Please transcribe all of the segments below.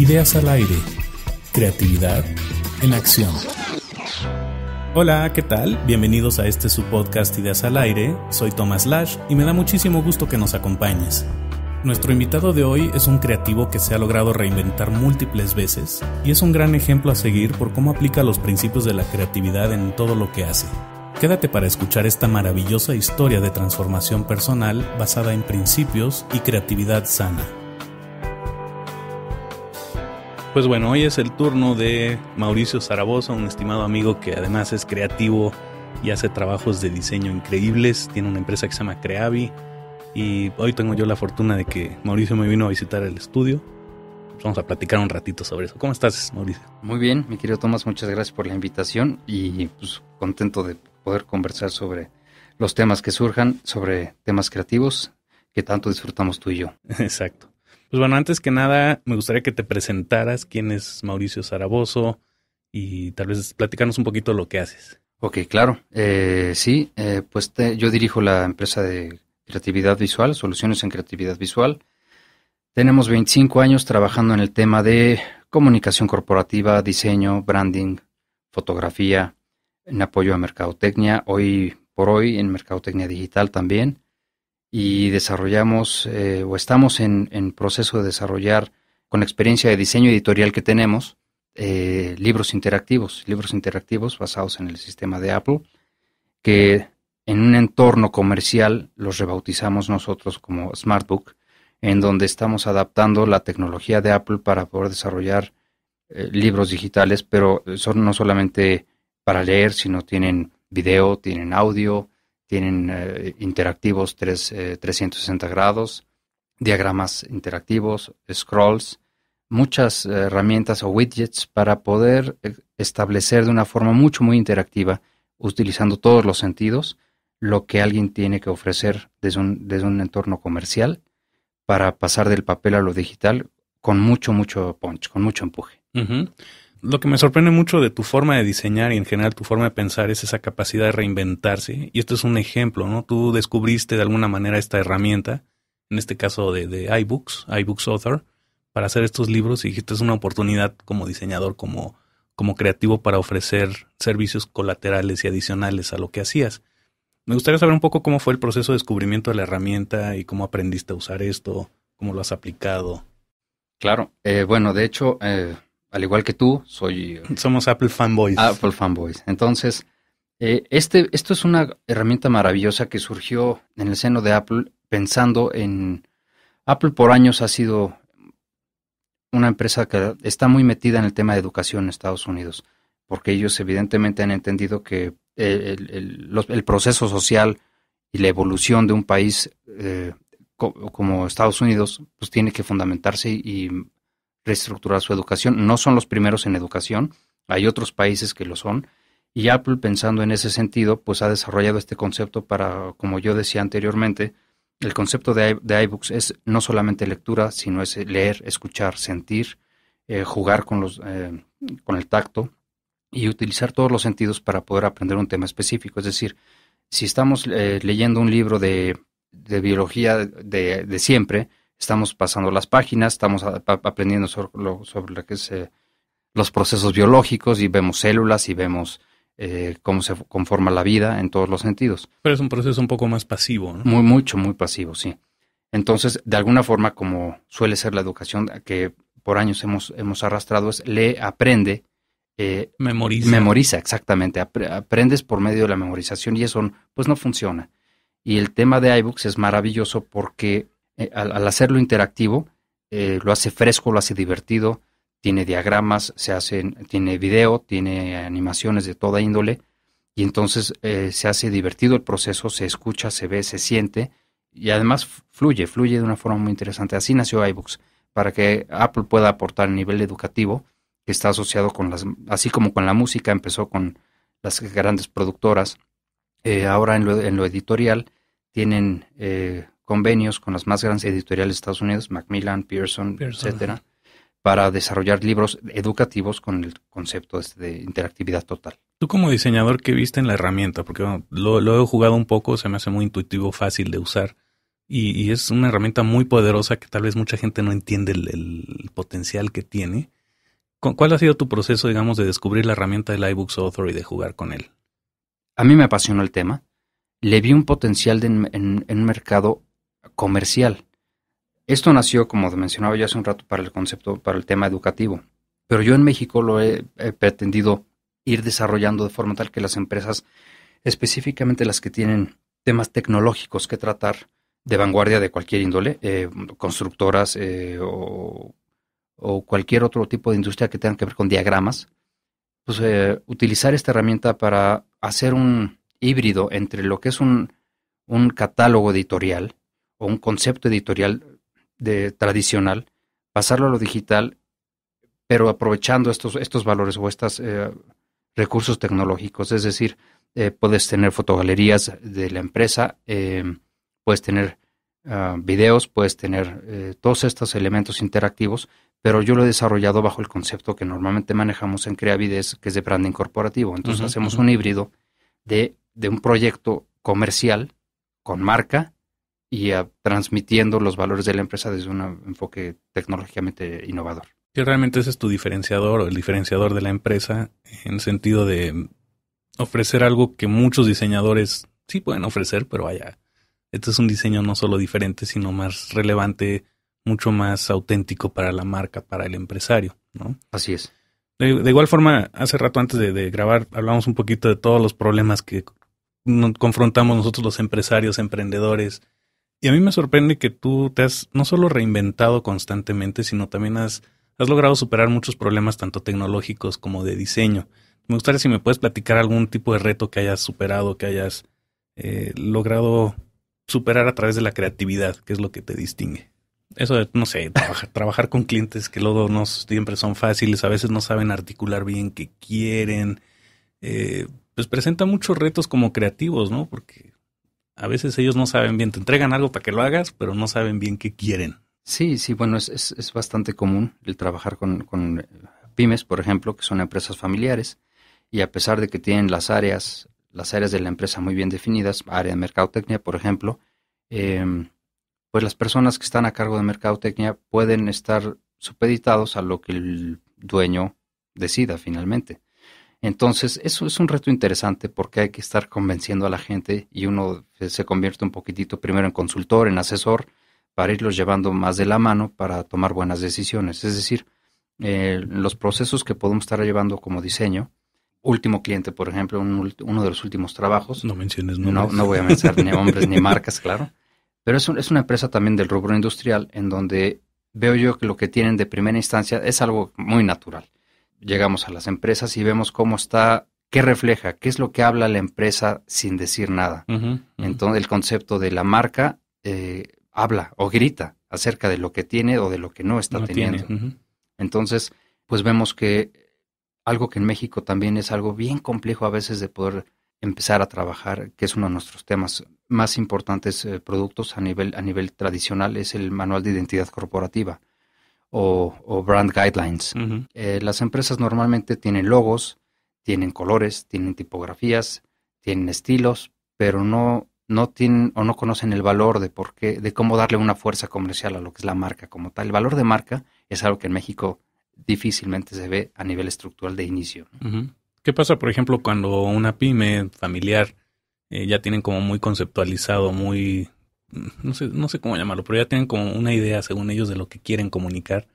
Ideas al aire. Creatividad en acción. Hola, ¿qué tal? Bienvenidos a este su podcast Ideas al aire. Soy Tomás Lash y me da muchísimo gusto que nos acompañes. Nuestro invitado de hoy es un creativo que se ha logrado reinventar múltiples veces y es un gran ejemplo a seguir por cómo aplica los principios de la creatividad en todo lo que hace. Quédate para escuchar esta maravillosa historia de transformación personal basada en principios y creatividad sana. Pues bueno, hoy es el turno de Mauricio Zaragoza, un estimado amigo que además es creativo y hace trabajos de diseño increíbles. Tiene una empresa que se llama Creavi. Y hoy tengo yo la fortuna de que Mauricio me vino a visitar el estudio. Vamos a platicar un ratito sobre eso. ¿Cómo estás, Mauricio? Muy bien, mi querido Tomás, muchas gracias por la invitación y pues, contento de poder conversar sobre los temas que surjan, sobre temas creativos que tanto disfrutamos tú y yo. Exacto. Pues bueno, antes que nada, me gustaría que te presentaras quién es Mauricio Zarabozo y tal vez platicarnos un poquito lo que haces. Ok, claro. Eh, sí, eh, pues yo dirijo la empresa de creatividad visual, Soluciones en Creatividad Visual. Tenemos 25 años trabajando en el tema de comunicación corporativa, diseño, branding, fotografía, en apoyo a mercadotecnia, hoy por hoy en mercadotecnia digital también y desarrollamos eh, o estamos en, proceso de desarrollar con experiencia de diseño editorial que tenemos, eh, libros interactivos, libros interactivos basados en el sistema de Apple, que en un entorno comercial los rebautizamos nosotros como Smartbook, en donde estamos adaptando la tecnología de Apple para poder desarrollar eh, libros digitales, pero son no solamente para leer, sino tienen video, tienen audio, tienen eh, interactivos 3, 360 eh, grados, diagramas interactivos, scrolls, muchas eh, herramientas o widgets para poder establecer de una forma mucho, muy interactiva, utilizando todos los sentidos, lo que alguien tiene que ofrecer desde un, desde un entorno comercial para pasar del papel a lo digital con mucho, mucho punch, con mucho empuje lo que me sorprende mucho de tu forma de diseñar y en general tu forma de pensar es esa capacidad de reinventarse. Y esto es un ejemplo, ¿no? Tú descubriste de alguna manera esta herramienta, en este caso de, de iBooks, iBooks Author, para hacer estos libros y dijiste es una oportunidad como diseñador, como, como creativo para ofrecer servicios colaterales y adicionales a lo que hacías. Me gustaría saber un poco cómo fue el proceso de descubrimiento de la herramienta y cómo aprendiste a usar esto, cómo lo has aplicado. Claro, eh, bueno, de hecho... Eh, al igual que tú, soy... Eh, Somos Apple fanboys. Apple fanboys. Entonces, eh, este, esto es una herramienta maravillosa que surgió en el seno de Apple pensando en... Apple por años ha sido una empresa que está muy metida en el tema de educación en Estados Unidos, porque ellos evidentemente han entendido que eh, el, proceso social y la evolución de un país como Estados Unidos pues tiene que fundamentarse y reestructurar su educación. No son los primeros en educación, hay otros países que lo son. Y Apple, pensando en ese sentido, pues ha desarrollado este concepto para, como yo decía anteriormente, el concepto de, iBooks es no solamente lectura, sino es leer, escuchar, sentir, eh, jugar con, los, eh, con el tacto y utilizar todos los sentidos para poder aprender un tema específico. Es decir, si estamos eh, leyendo un libro de, de biología de, de siempre, estamos pasando las páginas, estamos aprendiendo sobre sobre es eh, los procesos biológicos y vemos células y vemos eh, cómo se conforma la vida en todos los sentidos. Pero es un proceso un poco más pasivo, ¿no? Muy, mucho, muy pasivo, sí. Entonces, de alguna forma, como suele ser la educación que por años hemos, hemos arrastrado, es lee, aprende, eh, memoriza. Memoriza, exactamente. aprendes por medio de la memorización y eso pues no funciona. Y el tema de iBooks es maravilloso porque eh, al, hacerlo interactivo, eh, lo hace fresco, lo hace divertido, tiene diagramas, se hacen, tiene video, tiene animaciones de toda índole, y entonces eh, se hace divertido el proceso, se escucha, se ve, se siente, y además fluye, fluye de una forma muy interesante. Así nació iBooks, para que Apple pueda aportar a nivel educativo, que está asociado con las, así como con la música, empezó con las grandes productoras, ahora en lo, en lo, editorial tienen convenios con las más grandes editoriales de Estados Unidos, Macmillan, Pearson, etc., etcétera, para desarrollar libros educativos con el concepto este de interactividad total. Tú como diseñador, ¿qué viste en la herramienta? Porque lo, he jugado un poco, se me hace muy intuitivo, fácil de usar. Y, es una herramienta muy poderosa que tal vez mucha gente no entiende el, potencial que tiene. ¿Cuál ha sido tu proceso, digamos, de descubrir la herramienta del iBooks Author y de jugar con él? A mí me apasionó el tema. Le vi un potencial en, en un mercado comercial. Esto nació, como mencionaba yo hace un rato, para el concepto, para el tema educativo. Pero yo en México lo he, pretendido ir desarrollando de forma tal que las empresas, específicamente las que tienen temas tecnológicos que tratar de vanguardia de cualquier índole, eh, constructoras eh, o, cualquier otro tipo de industria que tenga que ver con diagramas, pues eh, utilizar esta herramienta para hacer un híbrido entre lo que es un, un catálogo editorial o un concepto editorial de, tradicional, pasarlo a lo digital, pero aprovechando estos, estos valores o estos eh, recursos tecnológicos. Es decir, eh, puedes tener fotogalerías de la empresa, eh, puedes tener ah, videos, puedes tener todos estos elementos interactivos, pero yo lo he desarrollado bajo el concepto que normalmente manejamos en Creavides, que es de branding corporativo. Entonces hacemos un híbrido de, de un proyecto comercial con marca, y transmitiendo los valores de la empresa desde un enfoque tecnológicamente innovador. que realmente ese es tu diferenciador o el diferenciador de la empresa en el sentido de ofrecer algo que muchos diseñadores sí pueden ofrecer, pero vaya, este es un diseño no solo diferente, sino más relevante, mucho más auténtico para la marca, para el empresario, ¿no? Así es. De, igual forma, hace rato antes de, de, grabar hablamos un poquito de todos los problemas que confrontamos nosotros los empresarios, emprendedores, y a mí me sorprende que tú te has no solo reinventado constantemente, sino también has, has logrado superar muchos problemas tanto tecnológicos como de diseño. Me gustaría si me puedes platicar algún tipo de reto que hayas superado, que hayas eh, logrado superar a través de la creatividad, que es lo que te distingue. Eso de, no sé, trabajar, con clientes que luego no siempre son fáciles, a veces no saben articular bien qué quieren. Eh, pues presenta muchos retos como creativos, ¿no? Porque a veces ellos no saben bien, te entregan algo para que lo hagas, pero no saben bien qué quieren. Sí, sí, bueno, es, es, bastante común el trabajar con, eh, pymes, por ejemplo, que son empresas familiares, y a pesar de que tienen las áreas, las áreas de la empresa muy bien definidas, área de mercadotecnia, por ejemplo, em, pues las personas que están a cargo de mercadotecnia pueden estar supeditados a lo que el dueño decida finalmente. Entonces, eso es un reto interesante porque hay que estar convenciendo a la gente y uno eh, se convierte un poquitito primero en consultor, en asesor, para irlos llevando más de la mano para tomar buenas decisiones. Es decir, eh, los procesos que podemos estar llevando como diseño, último cliente, por ejemplo, uno de los últimos trabajos. No menciones nombres. No, no voy a mencionar ni hombres ni marcas, claro. Pero es, es una empresa también del rubro industrial en donde veo yo que lo que tienen de primera instancia es algo muy natural llegamos a las empresas y vemos cómo está, qué refleja, qué es lo que habla la empresa sin decir nada. Entonces el concepto de la marca eh, habla o grita acerca de lo que tiene o de lo que no está teniendo. Entonces, pues vemos que algo que en México también es algo bien complejo a veces de poder empezar a trabajar, que es uno de nuestros temas más importantes eh, productos a nivel, a nivel tradicional, es el manual de identidad corporativa o, brand guidelines. Eh, las empresas normalmente tienen logos, tienen colores, tienen tipografías, tienen estilos, pero no, no tienen o no conocen el valor de por qué, de cómo darle una fuerza comercial a lo que es la marca como tal. El valor de marca es algo que en México difícilmente se ve a nivel estructural de inicio. ¿Qué pasa, por ejemplo, cuando una pyme familiar eh, ya tienen como muy conceptualizado, muy no sé, no sé cómo llamarlo, pero ya tienen como una idea, según ellos, de lo que quieren comunicar,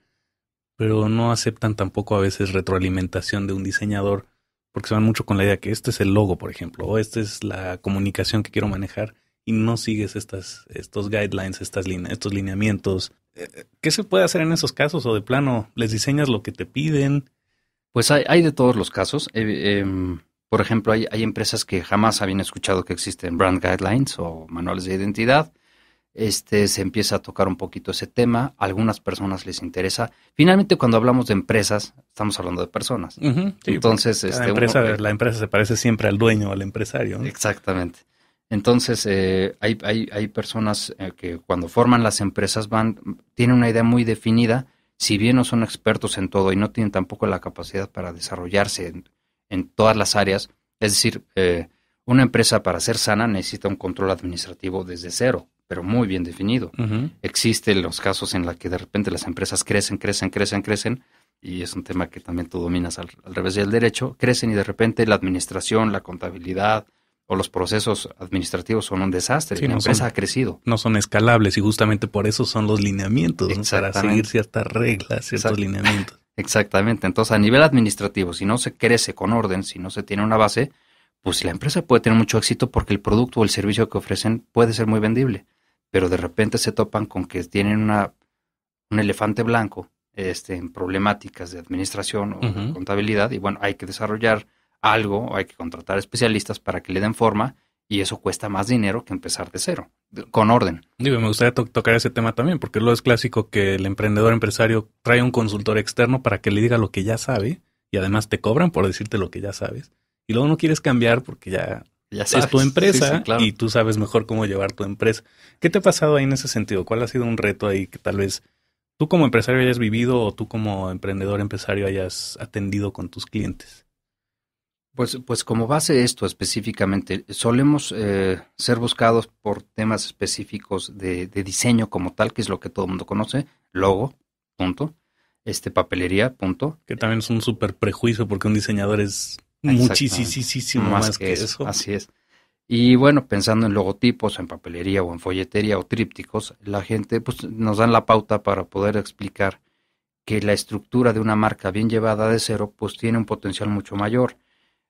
pero no aceptan tampoco a veces retroalimentación de un diseñador, porque se van mucho con la idea que este es el logo, por ejemplo, o esta es la comunicación que quiero manejar, y no sigues estas, estos guidelines, estas estos lineamientos. Eh, eh, ¿Qué se puede hacer en esos casos? O de plano, ¿les diseñas lo que te piden? Pues hay, de todos los casos. Eh, em, por ejemplo, hay empresas que jamás habían escuchado que existen brand guidelines o manuales de identidad este, se empieza a tocar un poquito ese tema, a algunas personas les interesa. Finalmente, cuando hablamos de empresas, estamos hablando de personas. Entonces, la, este, empresa, eh, la empresa se parece siempre al dueño, al empresario. Exactamente. Entonces, eh, hay, hay, hay, personas eh, que cuando forman las empresas van, tienen una idea muy definida, si bien no son expertos en todo y no tienen tampoco la capacidad para desarrollarse en, todas las áreas, es decir, una empresa para ser sana necesita un control administrativo desde cero pero muy bien definido. Existen los casos en los que de repente las empresas crecen, crecen, crecen, crecen, y es un tema que también tú dominas al, revés del derecho, crecen y de repente la administración, la contabilidad, o los procesos administrativos son un desastre. la empresa ha crecido. No son escalables y justamente por eso son los lineamientos, para seguir ciertas reglas, ciertos lineamientos. Exactamente. Entonces, a nivel administrativo, si no se crece con orden, si no se tiene una base, pues la empresa puede tener mucho éxito porque el producto o el servicio que ofrecen puede ser muy vendible pero de repente se topan con que tienen un elefante blanco este, en problemáticas de administración o contabilidad y bueno, hay que desarrollar algo hay que contratar especialistas para que le den forma y eso cuesta más dinero que empezar de cero, con orden. Digo, me gustaría tocar ese tema también, porque lo es clásico que el emprendedor empresario trae un consultor externo para que le diga lo que ya sabe y además te cobran por decirte lo que ya sabes. Y luego no quieres cambiar porque ya es tu empresa y tú sabes mejor cómo llevar tu empresa. ¿Qué te ha pasado ahí en ese sentido? ¿Cuál ha sido un reto ahí que tal vez tú como empresario hayas vivido o tú como emprendedor empresario hayas atendido con tus clientes? Pues, pues como base esto específicamente, solemos eh, ser buscados por temas específicos de, diseño como tal, que es lo que todo el mundo conoce, logo, punto, este, papelería, punto. Que también es un súper prejuicio porque un diseñador es muchísimo más, que, eso. Así es. Y bueno, pensando en logotipos, en papelería o en folletería o trípticos, la gente pues, nos dan la pauta para poder explicar que la estructura de una marca bien llevada de cero pues tiene un potencial mucho mayor.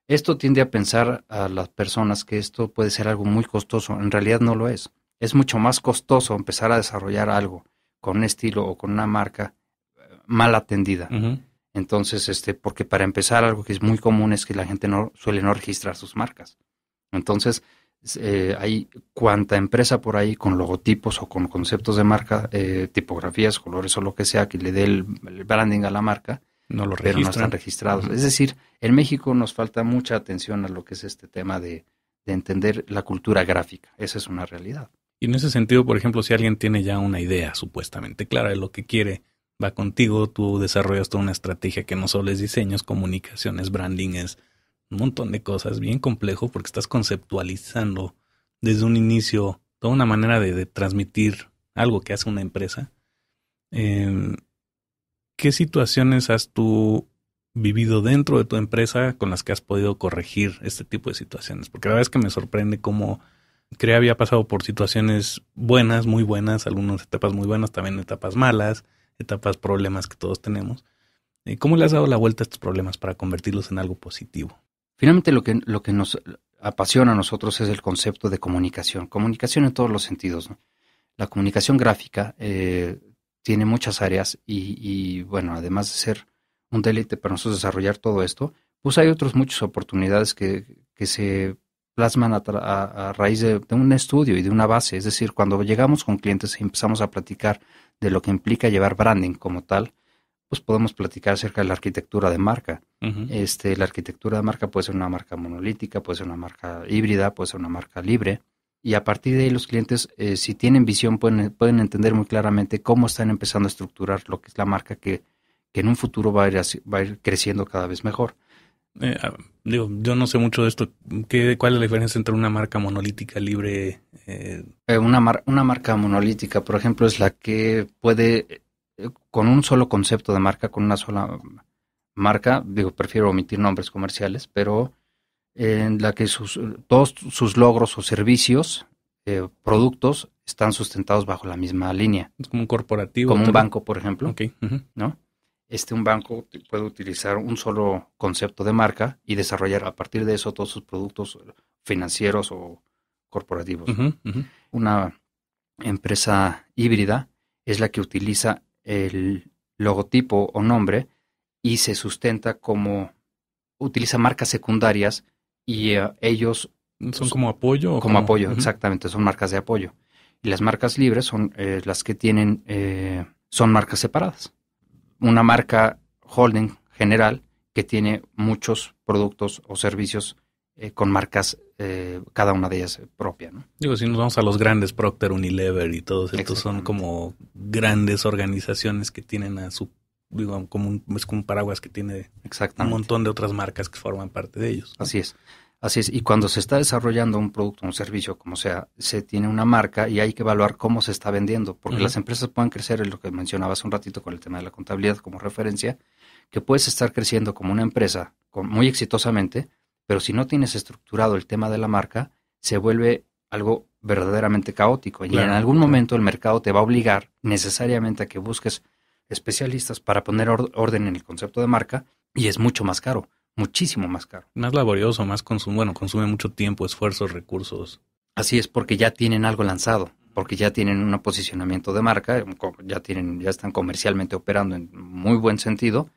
Esto tiende a pensar a las personas que esto puede ser algo muy costoso. En realidad no lo es. Es mucho más costoso empezar a desarrollar algo con un estilo o con una marca eh, mal atendida. Entonces, este, porque para empezar, algo que es muy común es que la gente no suele no registrar sus marcas. Entonces, eh, hay cuanta empresa por ahí con logotipos o con conceptos de marca, eh, tipografías, colores o lo que sea que le dé el, branding a la marca, no lo pero no están registrados. Es decir, en México nos falta mucha atención a lo que es este tema de entender la cultura gráfica. Esa es una realidad. Y en ese sentido, por ejemplo, si alguien tiene ya una idea supuestamente clara de lo que quiere va contigo, tú desarrollas toda una estrategia que no solo es diseños, comunicaciones, branding, es un montón de cosas, bien complejo porque estás conceptualizando desde un inicio toda una manera de, transmitir algo que hace una empresa. Em, ¿Qué situaciones has tú vivido dentro de tu empresa con las que has podido corregir este tipo de situaciones? Porque la verdad es que me sorprende cómo creo había pasado por situaciones buenas, muy buenas, algunas etapas muy buenas, también etapas malas etapas, problemas que todos tenemos. Eh, ¿Cómo le has dado la vuelta a estos problemas para convertirlos en algo positivo? Finalmente lo que, lo que nos apasiona a nosotros es el concepto de comunicación, comunicación en todos los sentidos. La comunicación gráfica eh, tiene muchas áreas y, bueno, además de ser un deleite para nosotros desarrollar todo esto, pues hay otras muchas oportunidades que, se plasman a, raíz de, de, un estudio y de una base. Es decir, cuando llegamos con clientes y empezamos a platicar de lo que implica llevar branding como tal, pues podemos platicar acerca de la arquitectura de marca. este, la arquitectura de marca puede ser una marca monolítica, puede ser una marca híbrida, puede ser una marca libre. Y a partir de ahí los clientes, eh, si tienen visión, pueden, pueden entender muy claramente cómo están empezando a estructurar lo que es la marca que, que en un futuro va a, va a ir creciendo cada vez mejor. Eh, ah, digo, yo no sé mucho de esto. ¿Qué, ¿Cuál es la diferencia entre una marca monolítica libre? Eh? Eh, una, mar una marca monolítica, por ejemplo, es la que puede, con un solo concepto de marca, con una sola marca, digo, prefiero omitir nombres comerciales, pero en la que sus, todos sus logros o servicios, productos, están sustentados bajo la misma línea. Es Como un corporativo. Como un banco, por ejemplo. ¿No? este, un banco puede utilizar un solo concepto de marca y desarrollar a partir de eso todos sus productos financieros o corporativos. Una empresa híbrida es la que utiliza el logotipo o nombre y se sustenta como utiliza marcas secundarias y eh, ellos son como apoyo como, apoyo exactamente son marcas de apoyo y las marcas libres son eh, las que tienen eh, son marcas separadas una marca holding general que tiene muchos productos o servicios eh, con marcas, eh, cada una de ellas propia. ¿no? Digo, si nos vamos a los grandes, Procter, Unilever y todos estos son como grandes organizaciones que tienen a su, digo, como un, es como un paraguas que tiene un montón de otras marcas que forman parte de ellos. Así es. Así es, y cuando se está desarrollando un producto, un servicio, como sea, se tiene una marca y hay que evaluar cómo se está vendiendo, porque las empresas pueden crecer, es lo que mencionabas un ratito con el tema de la contabilidad como referencia, que puedes estar creciendo como una empresa muy exitosamente, pero si no tienes estructurado el tema de la marca, se vuelve algo verdaderamente caótico. Y en algún momento el mercado te va a obligar necesariamente a que busques especialistas para poner orden en el concepto de marca y es mucho más caro muchísimo más caro. Más laborioso, más consumo, bueno, consume mucho tiempo, esfuerzos, recursos. Así es, porque ya tienen algo lanzado, porque ya tienen un posicionamiento de marca, ya tienen, ya están comercialmente operando en muy buen sentido,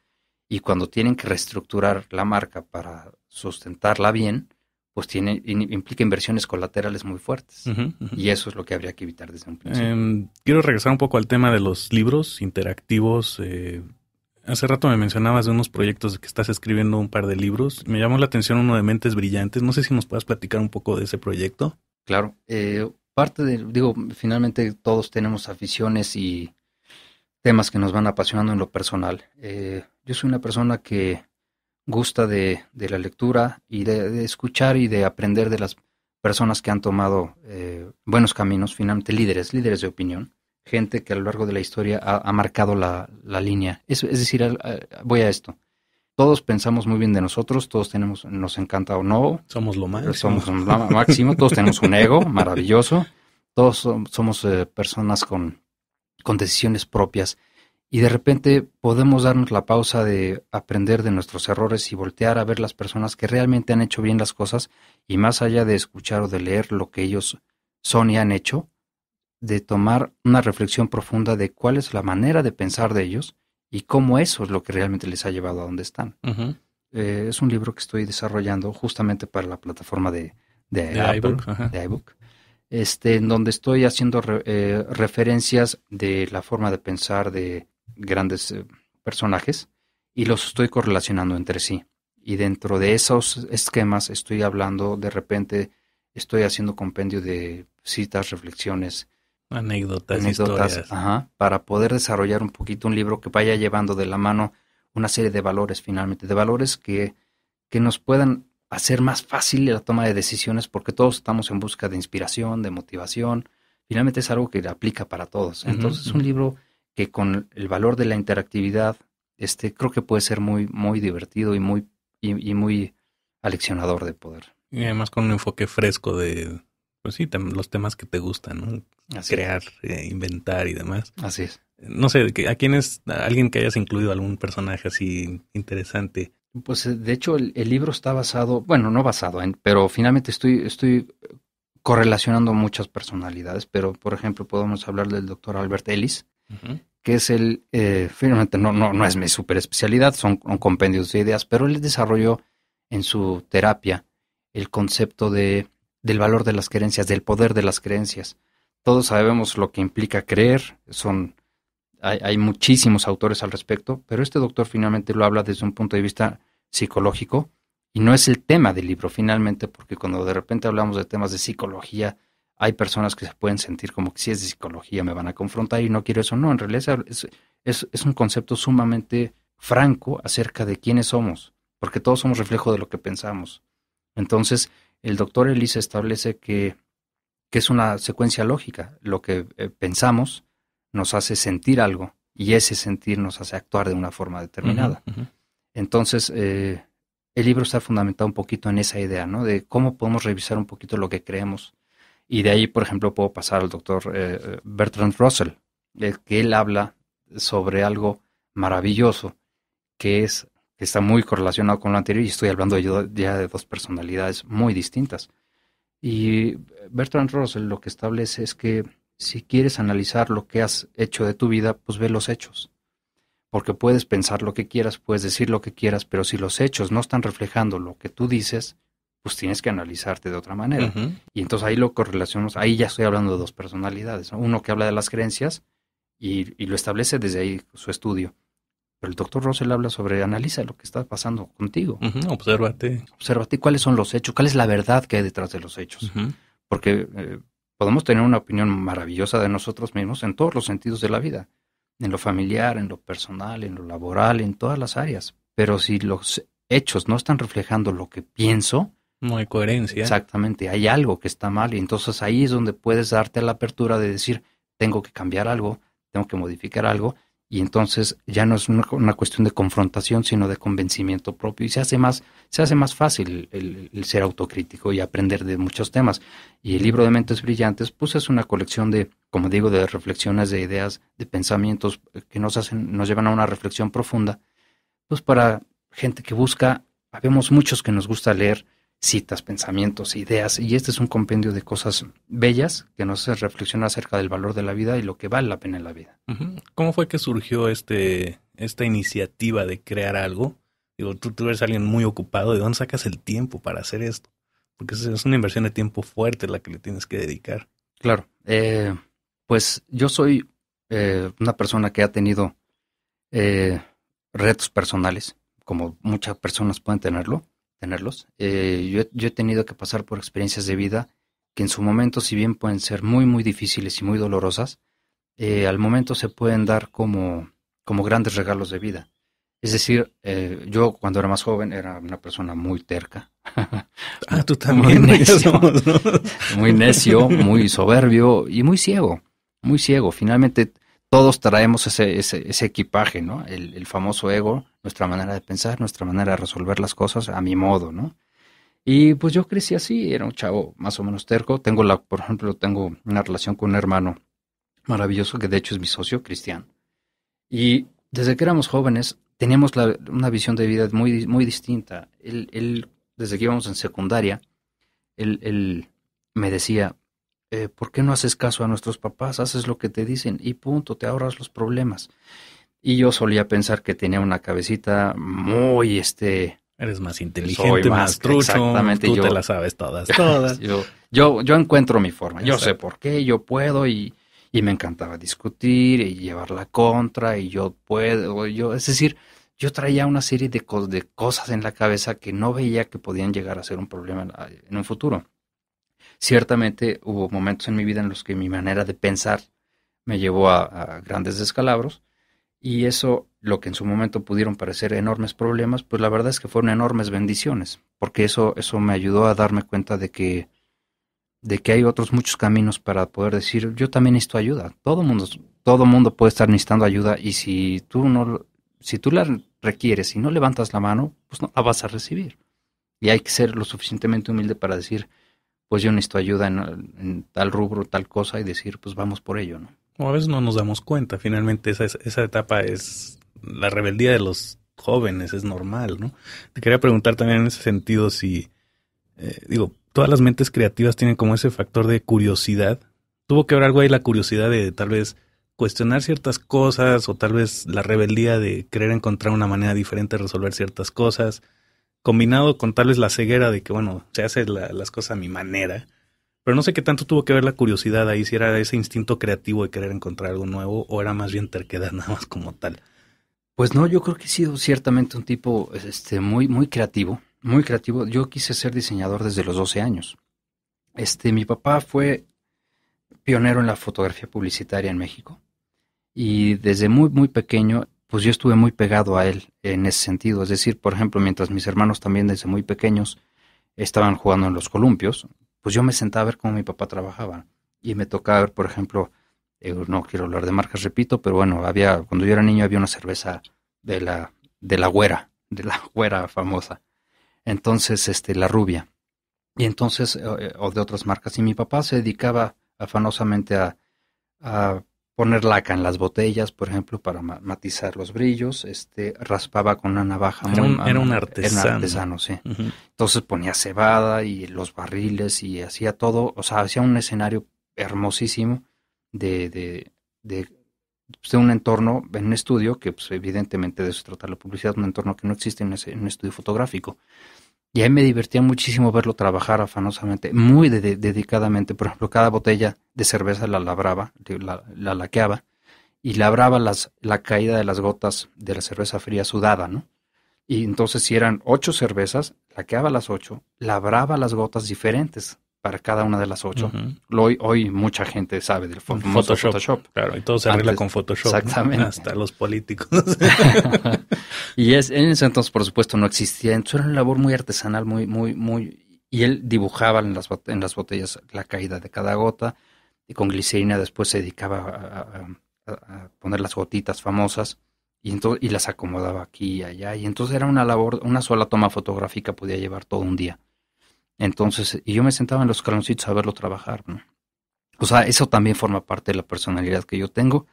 y cuando tienen que reestructurar la marca para sustentarla bien, pues tiene, implica inversiones colaterales muy fuertes. Y eso es lo que habría que evitar desde un principio. Em, quiero regresar un poco al tema de los libros interactivos eh, Hace rato me mencionabas de unos proyectos que estás escribiendo un par de libros. Me llamó la atención uno de Mentes Brillantes. No sé si nos puedas platicar un poco de ese proyecto. Claro. Eh, parte digo, finalmente todos tenemos aficiones y temas que nos van apasionando en lo personal. Eh, yo soy una persona que gusta de, la lectura y de, escuchar y de aprender de las personas que han tomado eh, buenos caminos, finalmente líderes, líderes de opinión gente que a lo largo de la historia ha, marcado la, línea. Es, decir, eh, voy a esto. Todos pensamos muy bien de nosotros, todos tenemos, nos encanta o no. Somos lo máximo. Somos lo máximo, todos tenemos un ego maravilloso, todos somos eh, personas con, con decisiones propias y de repente podemos darnos la pausa de aprender de nuestros errores y voltear a ver las personas que realmente han hecho bien las cosas y más allá de escuchar o de leer lo que ellos son y han hecho, de tomar una reflexión profunda de cuál es la manera de pensar de ellos y cómo eso es lo que realmente les ha llevado a donde están. Eh, es un libro que estoy desarrollando justamente para la plataforma de, de, iBook, este, en donde estoy haciendo eh, referencias de la forma de pensar de grandes eh, personajes y los estoy correlacionando entre sí. Y dentro de esos esquemas estoy hablando, de repente estoy haciendo compendio de citas, reflexiones, Anécdotas, anécdotas historias. Ajá, para poder desarrollar un poquito un libro que vaya llevando de la mano una serie de valores finalmente, de valores que, nos puedan hacer más fácil la toma de decisiones porque todos estamos en busca de inspiración, de motivación. Finalmente es algo que aplica para todos. Entonces, un libro que con el valor de la interactividad, este, creo que puede ser muy, muy divertido y muy, y, y muy aleccionador de poder. Y además con un enfoque fresco de, pues sí, los temas que te gustan, ¿no? crear, eh, inventar y demás. Así es. No sé, ¿a quién es, alguien que hayas incluido algún personaje así interesante? Pues eh, de hecho el, libro está basado, bueno, no basado en, pero finalmente estoy, estoy correlacionando muchas personalidades, pero por ejemplo podemos hablar del doctor Albert Ellis, que es el, eh, finalmente no, no, no es mi super especialidad, son, son compendios de ideas, pero él desarrolló en su terapia el concepto de, del valor de las creencias, del poder de las creencias. Todos sabemos lo que implica creer, son, hay, muchísimos autores al respecto, pero este doctor finalmente lo habla desde un punto de vista psicológico y no es el tema del libro finalmente, porque cuando de repente hablamos de temas de psicología, hay personas que se pueden sentir como que si es de psicología me van a confrontar y no quiero eso. No, en realidad es, es un concepto sumamente franco acerca de quiénes somos, porque todos somos reflejo de lo que pensamos. Entonces, el doctor Elise establece que que es una secuencia lógica. Lo que eh, pensamos nos hace sentir algo y ese sentir nos hace actuar de una forma determinada. Entonces, eh, el libro está fundamentado un poquito en esa idea, ¿no? De cómo podemos revisar un poquito lo que creemos. Y de ahí, por ejemplo, puedo pasar al doctor eh, Bertrand Russell, que él habla sobre algo maravilloso que es que está muy correlacionado con lo anterior y estoy hablando ya de dos personalidades muy distintas. Y eh, Bertrand Russell lo que establece es que si quieres analizar lo que has hecho de tu vida, pues ve los hechos. Porque puedes pensar lo que quieras, puedes decir lo que quieras, pero si los hechos no están reflejando lo que tú dices, pues tienes que analizarte de otra manera. Y entonces ahí lo correlacionamos, ahí ya estoy hablando de dos personalidades, uno que habla de las creencias y, lo establece desde ahí su estudio, pero el doctor Russell habla sobre analiza lo que está pasando contigo. Observate. obsérvate. Obsérvate cuáles son los hechos, cuál es la verdad que hay detrás de los hechos. Porque eh, podemos tener una opinión maravillosa de nosotros mismos en todos los sentidos de la vida, en lo familiar, en lo personal, en lo laboral, en todas las áreas. Pero si los hechos no están reflejando lo que pienso, no hay coherencia. Exactamente, hay algo que está mal y entonces ahí es donde puedes darte la apertura de decir, tengo que cambiar algo, tengo que modificar algo y entonces ya no es una, cuestión de confrontación, sino de convencimiento propio y se hace más, se hace más fácil el, ser autocrítico y aprender de muchos temas. Y el libro de Mentes Brillantes, pues es una colección de, como digo, de reflexiones, de ideas, de pensamientos eh, que nos hacen, nos llevan a una reflexión profunda, pues para gente que busca, habemos muchos que nos gusta leer, citas, pensamientos, ideas, y este es un compendio de cosas bellas que nos hace reflexionar acerca del valor de la vida y lo que vale la pena en la vida. ¿Cómo fue que surgió este, esta iniciativa de crear algo? Digo, tú, eres alguien muy ocupado, ¿de dónde sacas el tiempo para hacer esto? Porque es una inversión de tiempo fuerte la que le tienes que dedicar. Claro, eh, pues yo soy eh, una persona que ha tenido eh, retos personales, como muchas personas pueden tenerlo, tenerlos. Eh, yo, yo, he tenido que pasar por experiencias de vida que en su momento, si bien pueden ser muy, muy difíciles y muy dolorosas, eh, al momento se pueden dar como, como grandes regalos de vida. Es decir, eh, yo cuando era más joven era una persona muy terca. ah, tú también. Muy necio, muy necio, muy soberbio y muy ciego. Muy ciego. Finalmente todos traemos ese, ese, ese equipaje, ¿no? El, famoso ego, nuestra manera de pensar, nuestra manera de resolver las cosas a mi modo, ¿no? Y pues yo crecí así, era un chavo más o menos terco. Tengo la, por ejemplo, tengo una relación con un hermano maravilloso que de hecho es mi socio, Cristian. Y desde que éramos jóvenes teníamos una visión de vida muy, muy distinta. desde que íbamos en secundaria, él me decía, eh, ¿por qué no haces caso a nuestros papás? Haces lo que te dicen y punto, te ahorras los problemas. Y yo solía pensar que tenía una cabecita muy, este... Eres más inteligente, más, trucho. Exactamente. Tú te la sabes todas, todas. yo, yo, encuentro mi forma. Yo sé por qué, yo puedo y, me encantaba discutir y llevar la contra y yo puedo. Yo, es decir, yo traía una serie de cosas en la cabeza que no veía que podían llegar a ser un problema en un futuro. Ciertamente hubo momentos en mi vida en los que mi manera de pensar me llevó a, grandes descalabros y eso, lo que en su momento pudieron parecer enormes problemas, pues la verdad es que fueron enormes bendiciones, porque eso, eso me ayudó a darme cuenta de que, de que hay otros muchos caminos para poder decir, yo también necesito ayuda. Todo mundo, todo mundo puede estar necesitando ayuda y si tú no, si tú la requieres y no levantas la mano, pues no la vas a recibir. Y hay que ser lo suficientemente humilde para decir, pues yo necesito ayuda en, tal rubro, tal cosa y decir, pues vamos por ello, ¿no? a veces no nos damos cuenta, finalmente esa, esa etapa es la rebeldía de los jóvenes, es normal, ¿no? Te quería preguntar también en ese sentido si, eh, digo, todas las mentes creativas tienen como ese factor de curiosidad. Tuvo que haber algo ahí la curiosidad de tal vez cuestionar ciertas cosas o tal vez la rebeldía de querer encontrar una manera diferente de resolver ciertas cosas combinado con tal vez la ceguera de que, bueno, se hacen las cosas a mi manera. Pero no sé qué tanto tuvo que ver la curiosidad ahí, si era ese instinto creativo de querer encontrar algo nuevo o era más bien terquedad nada más como tal. Pues no, yo creo que he sido ciertamente un tipo este, muy, muy creativo, muy creativo. Yo quise ser diseñador desde los 12 años. Este, mi papá fue pionero en la fotografía publicitaria en México y desde muy, muy pequeño pues yo estuve muy pegado a él en ese sentido. Es decir, por ejemplo, mientras mis hermanos también desde muy pequeños estaban jugando en los columpios, pues yo me sentaba a ver cómo mi papá trabajaba. Y me tocaba ver, por ejemplo, eh, no quiero hablar de marcas, repito, pero bueno, había, cuando yo era niño había una cerveza de la, de la güera, de la güera famosa. Entonces, este, la rubia. Y entonces, eh, o de otras marcas. Y mi papá se dedicaba afanosamente a, a poner laca en las botellas, por ejemplo, para matizar los brillos, este, raspaba con una navaja. Era, muy, era un artesano. sí. Entonces ponía cebada y los barriles y hacía todo, o sea, hacía un escenario hermosísimo de, de, de, pues, un entorno en un estudio, que pues, evidentemente de eso trata la publicidad, un entorno que no existe en un estudio fotográfico. Y ahí me divertía muchísimo verlo trabajar afanosamente, muy dedicadamente. Por ejemplo, cada botella de cerveza la labraba, la, laqueaba, y labraba las, la caída de las gotas de la cerveza fría sudada, ¿no? Y entonces si eran ocho cervezas, laqueaba las ocho, labraba las gotas diferentes cada una de las ocho. hoy, mucha gente sabe del Photoshop. Claro, y todo se arregla con Photoshop. Exactamente. Hasta los políticos. y es, en ese entonces, por supuesto, no existía. Entonces era una labor muy artesanal, muy, muy, muy. Y él dibujaba en las, en las botellas la caída de cada gota y con glicerina después se dedicaba a, a poner las gotitas famosas y, entonces, y las acomodaba aquí y allá. Y entonces era una labor, una sola toma fotográfica podía llevar todo un día. Entonces, y yo me sentaba en los Croncitos a verlo trabajar, ¿no? O sea, eso también forma parte de la personalidad que yo tengo.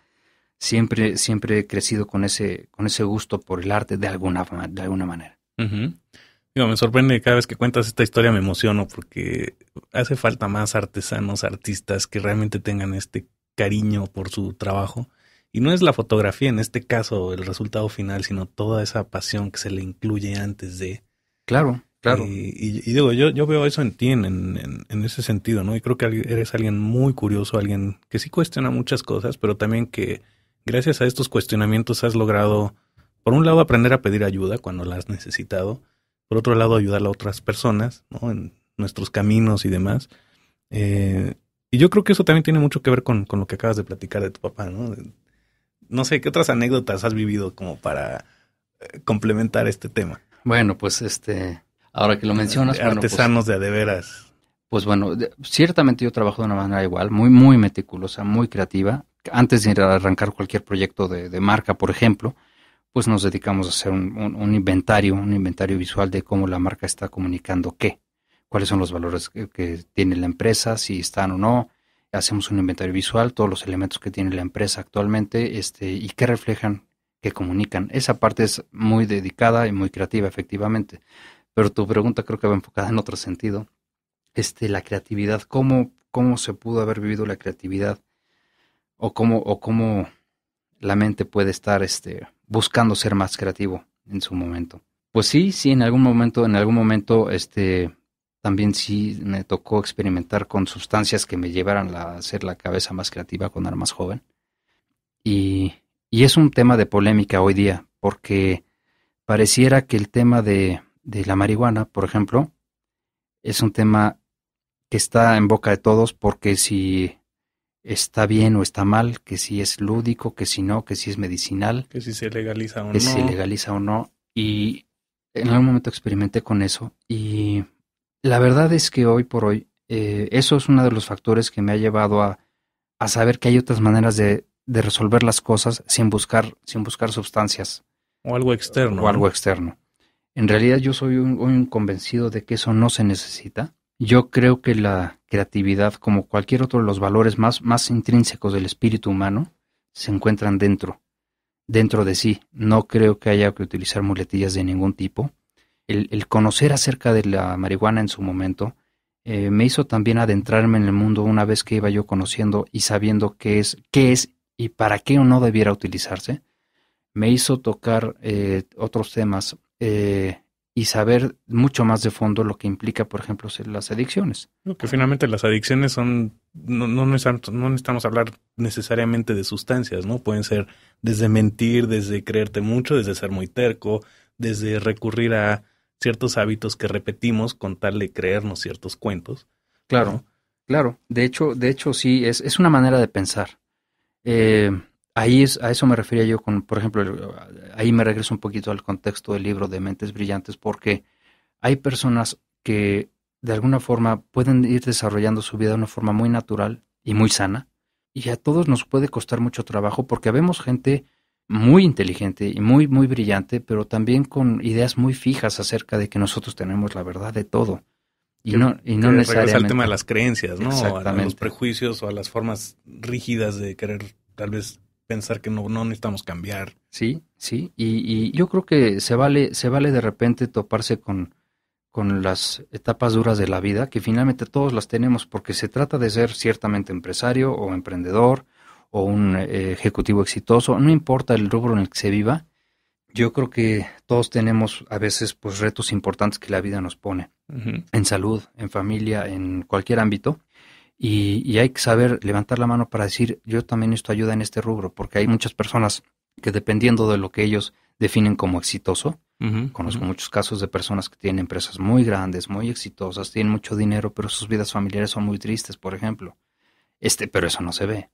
Siempre, siempre he crecido con ese, con ese gusto por el arte de alguna, de alguna manera. Digo, me sorprende cada vez que cuentas esta historia, me emociono porque hace falta más artesanos, artistas que realmente tengan este cariño por su trabajo. Y no es la fotografía en este caso el resultado final, sino toda esa pasión que se le incluye antes de. Claro. Y, digo, yo, yo veo eso en ti en, ese sentido, ¿no? Y creo que eres alguien muy curioso, alguien que sí cuestiona muchas cosas, pero también que gracias a estos cuestionamientos has logrado, por un lado, aprender a pedir ayuda cuando la has necesitado, por otro lado, ayudar a otras personas, ¿no? En nuestros caminos y demás. Eh, y yo creo que eso también tiene mucho que ver con, con lo que acabas de platicar de tu papá, ¿no? No sé, ¿qué otras anécdotas has vivido como para eh, complementar este tema? Bueno, pues este Ahora que lo mencionas. Pues Artesanos de adeveras. Pues bueno, ciertamente yo trabajo de una manera igual, muy, muy meticulosa, muy creativa. Antes de arrancar cualquier proyecto de, de marca, por ejemplo, pues nos dedicamos a hacer un, inventario, un inventario visual de cómo la marca está comunicando qué, cuáles son los valores que, tiene la empresa, si están o no, hacemos un inventario visual, todos los elementos que tiene la empresa actualmente este, y qué reflejan, qué comunican. Esa parte es muy dedicada y muy creativa, efectivamente. Pero tu pregunta creo que va enfocada en otro sentido. Este, la creatividad, ¿cómo, cómo se pudo haber vivido la creatividad? O cómo, o cómo la mente puede estar este, buscando ser más creativo en su momento. Pues sí, sí, en algún momento, en algún momento, este, también sí me tocó experimentar con sustancias que me llevaran a hacer la cabeza más creativa cuando era más joven. Y, y es un tema de polémica hoy día, porque pareciera que el tema de, de la marihuana, por ejemplo, es un tema que está en boca de todos porque si está bien o está mal, que si es lúdico, que si no, que si es medicinal, que si se legaliza o que no. si se legaliza o no. Y en algún momento experimenté con eso y la verdad es que hoy por hoy eh, eso es uno de los factores que me ha llevado a, a saber que hay otras maneras de, de, resolver las cosas sin buscar, sin buscar sustancias. O algo externo. O algo externo. En realidad yo soy un, convencido de que eso no se necesita. Yo creo que la creatividad, como cualquier otro de los valores más, más intrínsecos del espíritu humano, se encuentran dentro, dentro de sí. No creo que haya que utilizar muletillas de ningún tipo. El, conocer acerca de la marihuana en su momento eh, me hizo también adentrarme en el mundo una vez que iba yo conociendo y sabiendo qué es, qué es y para qué o no debiera utilizarse. Me hizo tocar eh, otros temas eh, y saber mucho más de fondo lo que implica, por ejemplo, las adicciones. Que finalmente las adicciones son, no, no, necesitamos, no hablar necesariamente de sustancias, ¿no? Pueden ser desde mentir, desde creerte mucho, desde ser muy terco, desde recurrir a ciertos hábitos que repetimos con tal de creernos ciertos cuentos. Claro, claro. De hecho, de hecho, sí, es, es una manera de pensar. Eh, Ahí es, a eso me refería yo con, por ejemplo, ahí me regreso un poquito al contexto del libro de Mentes Brillantes, porque hay personas que de alguna forma pueden ir desarrollando su vida de una forma muy natural y muy sana, y a todos nos puede costar mucho trabajo porque vemos gente muy inteligente y muy, muy brillante, pero también con ideas muy fijas acerca de que nosotros tenemos la verdad de todo. Y no, y no necesariamente. tema de las creencias, ¿no? A los prejuicios o a las formas rígidas de querer tal vez pensar que no, no necesitamos cambiar. Sí, sí, y, yo creo que se vale, se vale de repente toparse con, con las etapas duras de la vida, que finalmente todos las tenemos porque se trata de ser ciertamente empresario o emprendedor o un eh, ejecutivo exitoso, no importa el rubro en el que se viva, yo creo que todos tenemos a veces pues retos importantes que la vida nos pone, en salud, en familia, en cualquier ámbito. Y, hay que saber levantar la mano para decir, yo también esto ayuda en este rubro, porque hay muchas personas que dependiendo de lo que ellos definen como exitoso, conozco muchos casos de personas que tienen empresas muy grandes, muy exitosas, tienen mucho dinero, pero sus vidas familiares son muy tristes, por ejemplo. Este, pero eso no se ve.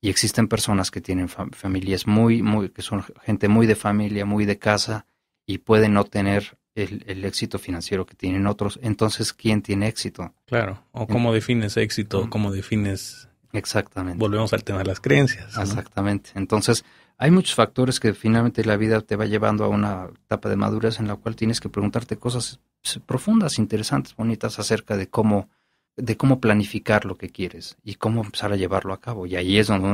Y existen personas que tienen familias muy, muy, que son gente muy de familia, muy de casa, y pueden no tener el, éxito financiero que tienen otros. Entonces, ¿quién tiene éxito? Claro, o cómo defines éxito, cómo defines... Exactamente. Volvemos al tema de las creencias. Exactamente. Entonces, hay muchos factores que finalmente la vida te va llevando a una etapa de madurez en la cual tienes que preguntarte cosas pues, profundas, interesantes, bonitas acerca de cómo de cómo planificar lo que quieres y cómo empezar a llevarlo a cabo. Y ahí es donde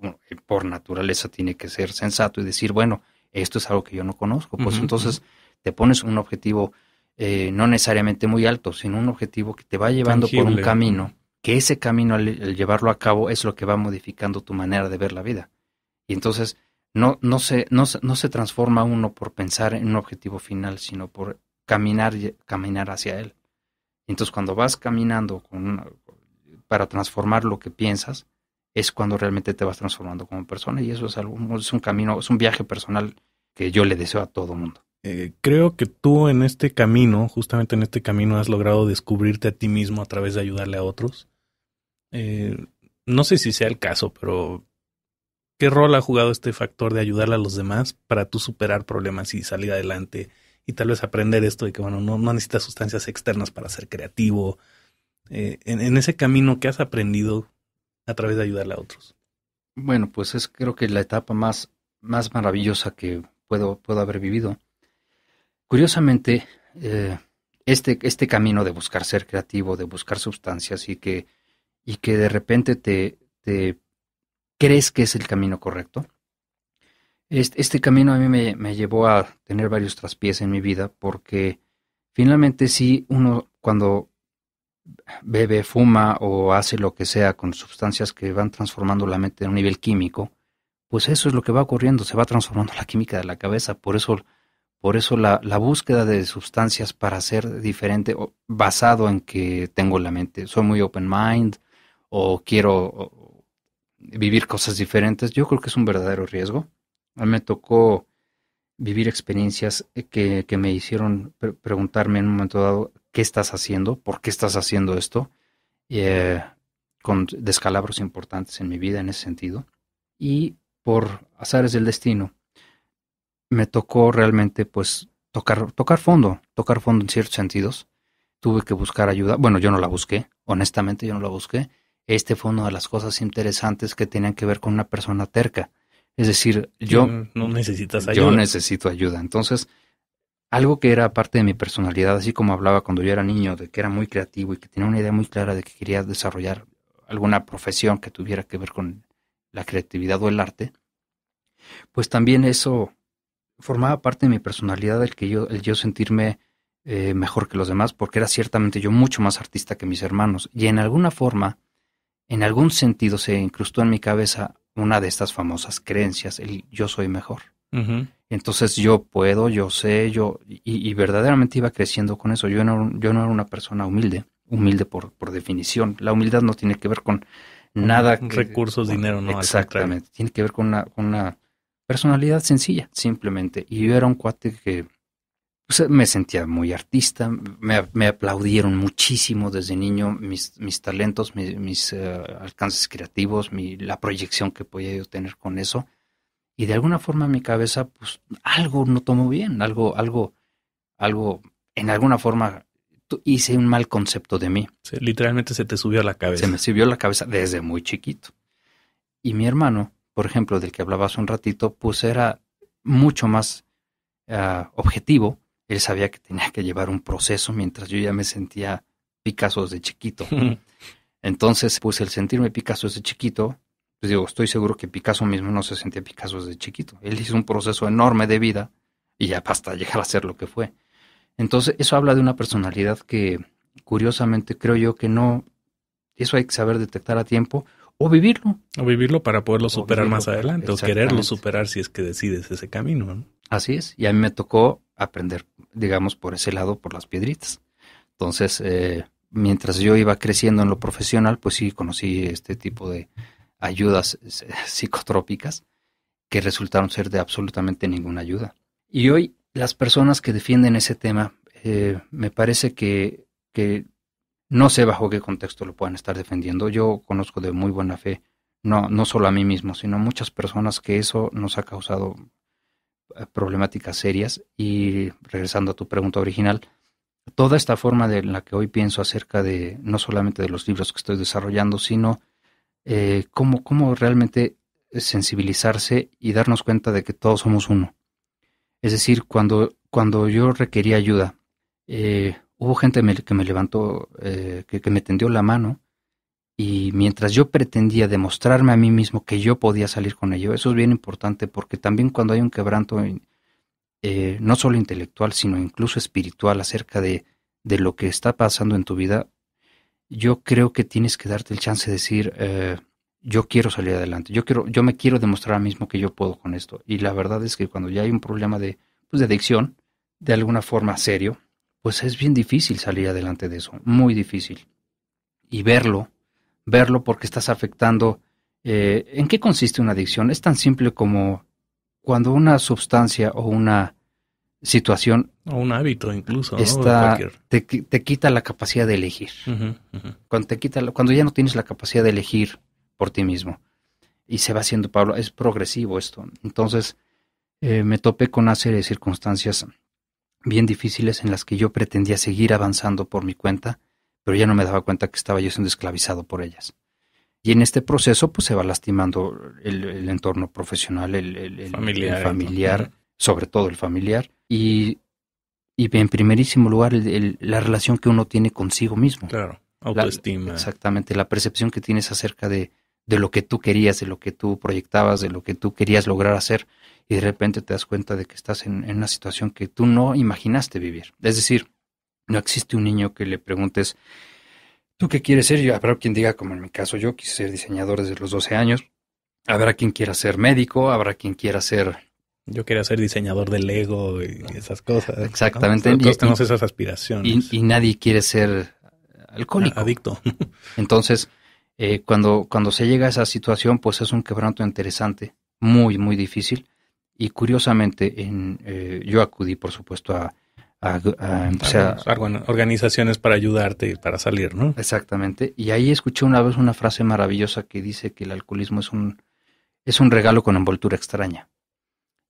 uno, por naturaleza tiene que ser sensato y decir, bueno, esto es algo que yo no conozco, pues entonces te pones un objetivo eh, no necesariamente muy alto, sino un objetivo que te va llevando por un camino, que ese camino al, llevarlo a cabo es lo que va modificando tu manera de ver la vida. Y entonces no, no, se, no, se transforma uno por pensar en un objetivo final, sino por caminar, caminar hacia él. Entonces cuando vas caminando con para transformar lo que piensas, es cuando realmente te vas transformando como persona y eso es, algo, es un camino, es un viaje personal que yo le deseo a todo mundo. Eh, creo que tú en este camino, justamente en este camino, has logrado descubrirte a ti mismo a través de ayudarle a otros. Eh, no sé si sea el caso, pero ¿qué rol ha jugado este factor de ayudarle a los demás para tú superar problemas y salir adelante? Y tal vez aprender esto de que, bueno, no, no necesitas sustancias externas para ser creativo. Eh, en, ese camino ¿qué has aprendido a través de ayudarle a otros. Bueno, pues es creo que la etapa más, más maravillosa que puedo, puedo haber vivido Curiosamente, eh, este, este camino de buscar ser creativo, de buscar sustancias y que, y que de repente te, te crees que es el camino correcto, este, este camino a mí me, llevó a tener varios traspiés en mi vida porque finalmente si uno cuando bebe, fuma o hace lo que sea con sustancias que van transformando la mente a un nivel químico, pues eso es lo que va ocurriendo, se va transformando la química de la cabeza, por eso por eso la, búsqueda de sustancias para ser diferente, basado en que tengo la mente, soy muy open mind o quiero vivir cosas diferentes, yo creo que es un verdadero riesgo. A mí me tocó vivir experiencias eh, que, me hicieron preguntarme en un momento dado, ¿qué estás haciendo? ¿Por qué estás haciendo esto? Eh, con descalabros importantes en mi vida en ese sentido. Y por azares del destino, me tocó realmente pues tocar, tocar fondo, tocar fondo en ciertos sentidos. Tuve que buscar ayuda. Bueno, yo no la busqué, honestamente yo no la busqué. Este fue una de las cosas interesantes que tenían que ver con una persona terca. Es decir, yo... No necesitas ayuda. Yo necesito ayuda. Entonces, algo que era parte de mi personalidad, así como hablaba cuando yo era niño, de que era muy creativo y que tenía una idea muy clara de que quería desarrollar alguna profesión que tuviera que ver con la creatividad o el arte, pues también eso formaba parte de mi personalidad el que yo, el yo sentirme eh, mejor que los demás, porque era ciertamente yo mucho más artista que mis hermanos. Y en alguna forma, en algún sentido, se incrustó en mi cabeza una de estas famosas creencias, el yo soy mejor. Entonces yo puedo, yo sé, yo, y, verdaderamente iba creciendo con eso. Yo no, yo no era una persona humilde, humilde por, por definición. La humildad no tiene que ver con nada. Recursos, dinero, no. Exactamente. Tiene que ver con con una personalidad sencilla, simplemente. Y yo era un cuate que me sentía muy artista, me, aplaudieron muchísimo desde niño mis, mis talentos, mis, mis eh, alcances creativos, la proyección que podía yo tener con eso. Y de alguna forma mi cabeza, pues algo no tomó bien, algo, algo, algo, en alguna forma hice un mal concepto de mí. literalmente se te subió a la cabeza. Se me subió la cabeza desde muy chiquito. Y mi hermano, por ejemplo, del que hablabas un ratito, pues era mucho más ah, objetivo. Él sabía que tenía que llevar un proceso mientras yo ya me sentía Picasso desde chiquito. Entonces, pues el sentirme Picasso desde chiquito, pues digo, estoy seguro que Picasso mismo no se sentía Picasso desde chiquito. Él hizo un proceso enorme de vida y ya basta llegar a ser lo que fue. Entonces, eso habla de una personalidad que, curiosamente, creo yo que no, eso hay que saber detectar a tiempo o vivirlo. O vivirlo para poderlo superar más adelante, o quererlo superar si es que decides ese camino. Así es, y a mí me tocó aprender, digamos, por ese lado, por las piedritas. Entonces, eh, mientras yo iba creciendo en lo profesional, pues sí, conocí este tipo de ayudas eh, psicotrópicas que resultaron ser de absolutamente ninguna ayuda. Y hoy las personas que defienden ese tema, eh, me parece que, que no sé bajo qué contexto lo puedan estar defendiendo. Yo conozco de muy buena fe, no, no solo a mí mismo, sino a muchas personas que eso nos ha causado eh, problemáticas serias. Y regresando a tu pregunta original, toda esta forma de la que hoy pienso acerca de no solamente de los libros que estoy desarrollando, sino eh, cómo, realmente sensibilizarse y darnos cuenta de que todos somos uno. Es decir, cuando, cuando yo requería ayuda, eh, hubo gente que me levantó, eh, que, me tendió la mano. Y mientras yo pretendía demostrarme a mí mismo que yo podía salir con ello, eso es bien importante porque también cuando hay un quebranto, eh, no solo intelectual, sino incluso espiritual acerca de, de, lo que está pasando en tu vida, yo creo que tienes que darte el chance de decir, eh, yo quiero salir adelante, yo, quiero, yo me quiero demostrar a mí mismo que yo puedo con esto. Y la verdad es que cuando ya hay un problema de, pues, de adicción, de alguna forma serio, pues es bien difícil salir adelante de eso, muy difícil. Y verlo, verlo porque estás afectando. Eh, ¿En qué consiste una adicción? Es tan simple como cuando una sustancia o una situación... O un hábito incluso. te, te, quita la capacidad de elegir. Cuando, te quita, cuando ya no tienes la capacidad de elegir por ti mismo. Y se va haciendo, Pablo, es progresivo esto. Entonces, eh, me topé con una serie de circunstancias bien difíciles en las que yo pretendía seguir avanzando por mi cuenta, pero ya no me daba cuenta que estaba yo siendo esclavizado por ellas. Y en este proceso, pues se va lastimando el, entorno profesional, el, familiar, sobre todo el familiar, y, y en primerísimo lugar, la relación que uno tiene consigo mismo. Claro, autoestima. exactamente, la percepción que tienes acerca de, de lo que tú querías, de lo que tú proyectabas, de lo que tú querías lograr hacer y de repente te das cuenta de que estás en, una situación que tú no imaginaste vivir. Es decir, no existe un niño que le preguntes, ¿tú qué quieres ser? habrá quien diga, como en mi caso, yo quise ser diseñador desde los 12 años. Habrá quien quiera ser médico, habrá quien quiera ser... Yo quería ser diseñador de Lego y esas cosas. Exactamente. Todos tenemos esas aspiraciones. Y, nadie quiere ser alcohólico. Adicto. Entonces, eh, cuando, cuando se llega a esa situación, pues es un quebranto interesante, muy, muy difícil y curiosamente, en, eh, yo acudí, por supuesto, a, organizaciones para ayudarte y para salir, ¿no? Exactamente. Y ahí escuché una vez una frase maravillosa que dice que el alcoholismo es un, es un regalo con envoltura extraña.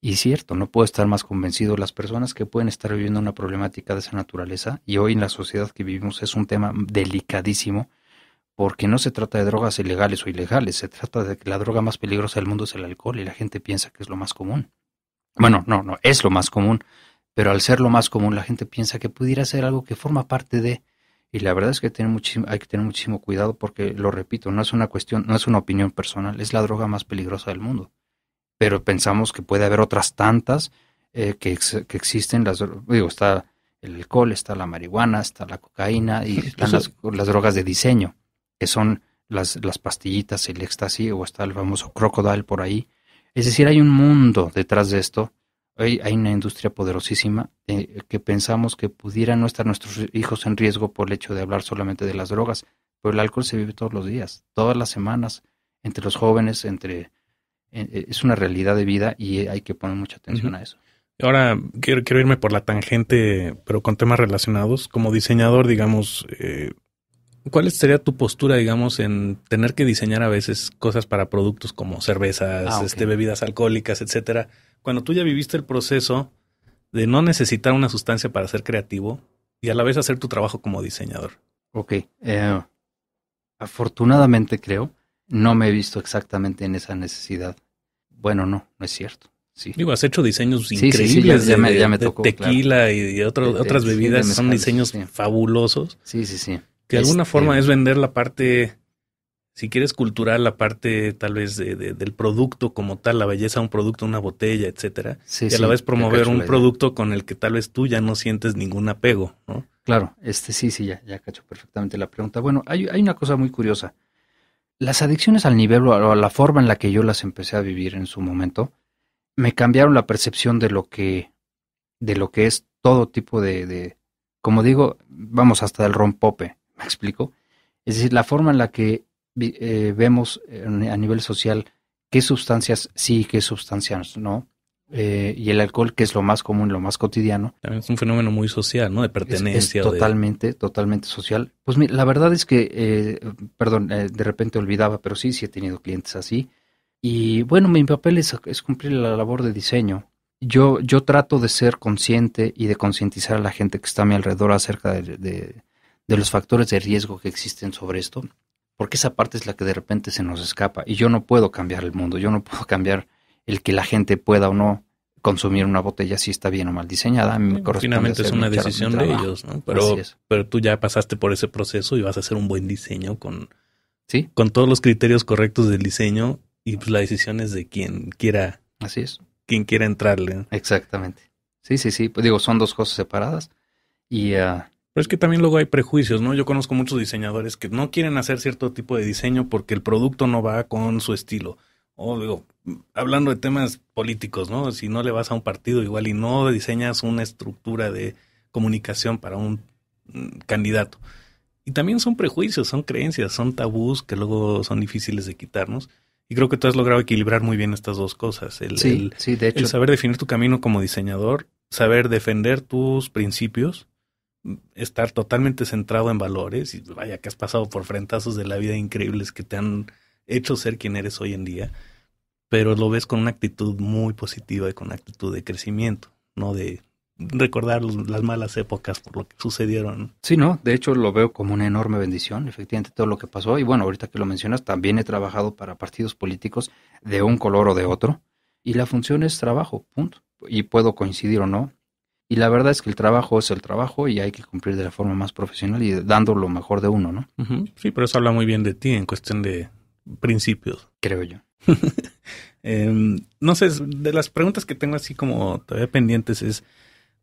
Y cierto, no puedo estar más convencido. Las personas que pueden estar viviendo una problemática de esa naturaleza, y hoy en la sociedad que vivimos es un tema delicadísimo, porque no se trata de drogas ilegales o ilegales, se trata de que la droga más peligrosa del mundo es el alcohol y la gente piensa que es lo más común. Bueno, no, no, es lo más común, pero al ser lo más común la gente piensa que pudiera ser algo que forma parte de... Y la verdad es que tiene hay que tener muchísimo cuidado porque, lo repito, no es una cuestión, no es una opinión personal, es la droga más peligrosa del mundo. Pero pensamos que puede haber otras tantas eh, que, que, existen, las, digo, está el alcohol, está la marihuana, está la cocaína y están las, drogas de diseño, que son las, las pastillitas, el éxtasis o está el famoso crocodile por ahí, es decir, hay un mundo detrás de esto. Hay, hay una industria poderosísima eh, que pensamos que pudieran no estar nuestros hijos en riesgo por el hecho de hablar solamente de las drogas, pero el alcohol se vive todos los días, todas las semanas, entre los jóvenes, entre... Eh, eh, es una realidad de vida y hay que poner mucha atención a eso. Ahora quiero, quiero, irme por la tangente, pero con temas relacionados. Como diseñador, digamos, eh, ¿Cuál sería tu postura, digamos, en tener que diseñar a veces cosas para productos como cervezas, ah, este, bebidas alcohólicas, etcétera? Cuando tú ya viviste el proceso de no necesitar una sustancia para ser creativo y a la vez hacer tu trabajo como diseñador. Ok. Eh, afortunadamente, creo, no me he visto exactamente en esa necesidad. Bueno, no, no es cierto. Sí. Digo, has hecho diseños increíbles de, tequila y otras bebidas. son diseños fabulosos. Sí, sí, sí. Que de alguna forma es este, vender la parte, si quieres cultural, la parte tal vez de, del producto como tal, la belleza de un producto, una botella, etcétera. y a la vez promover un producto con el que tal vez tú ya no sientes ningún apego, ¿no? Claro, este sí, sí, ya, ya cacho perfectamente la pregunta. Bueno, hay, una cosa muy curiosa. Las adicciones al nivel o a la forma en la que yo las empecé a vivir en su momento, me cambiaron la percepción de lo que, de lo que es todo tipo de, de como digo, vamos hasta el rompope explico? Es decir, la forma en la que eh, vemos eh, a nivel social qué sustancias sí qué sustancias no. Eh, y el alcohol, que es lo más común, lo más cotidiano. También es un fenómeno muy social, ¿no? De pertenencia. Es, totalmente, totalmente social. Pues la verdad es que, perdón, de repente olvidaba, pero sí, sí he tenido clientes así. Y bueno, mi papel es, cumplir la labor de diseño. Yo, yo trato de ser consciente y de concientizar a la gente que está a mi alrededor acerca de, de los factores de riesgo que existen sobre esto, porque esa parte es la que de repente se nos escapa y yo no puedo cambiar el mundo, yo no puedo cambiar el que la gente pueda o no consumir una botella si está bien o mal diseñada. A Finalmente es una decisión de ellos, ¿no? Pero, pero tú ya pasaste por ese proceso y vas a hacer un buen diseño con, ¿Sí? con todos los criterios correctos del diseño y pues la decisión es de quien quiera. Así es. Quien quiera entrarle. Exactamente. Sí, sí, sí. Pues, digo, son dos cosas separadas y ah, pero es que también luego hay prejuicios, ¿no? Yo conozco muchos diseñadores que no quieren hacer cierto tipo de diseño porque el producto no va con su estilo. O digo, hablando de temas políticos, ¿no? Si no le vas a un partido igual y no diseñas una estructura de comunicación para un mm, candidato. Y también son prejuicios, son creencias, son tabús que luego son difíciles de quitarnos. Y creo que tú has logrado equilibrar muy bien estas dos cosas. El, de saber definir tu camino como diseñador, saber defender tus principios estar totalmente centrado en valores y vaya que has pasado por frentazos de la vida increíbles que te han hecho ser quien eres hoy en día, pero lo ves con una actitud muy positiva y con una actitud de crecimiento, no de recordar las malas épocas por lo que sucedieron. Sí, de hecho lo veo como una enorme bendición, efectivamente todo lo que pasó y bueno, ahorita que lo mencionas, también he trabajado para partidos políticos de un color o de otro y la función es trabajo, punto. Y puedo coincidir o no, y la verdad es que el trabajo es el trabajo y hay que cumplir de la forma más profesional y dando lo mejor de uno, ¿no? Sí, pero eso habla muy bien de ti en cuestión de principios. Creo yo. Em, no sé, de las preguntas que tengo así como todavía pendientes es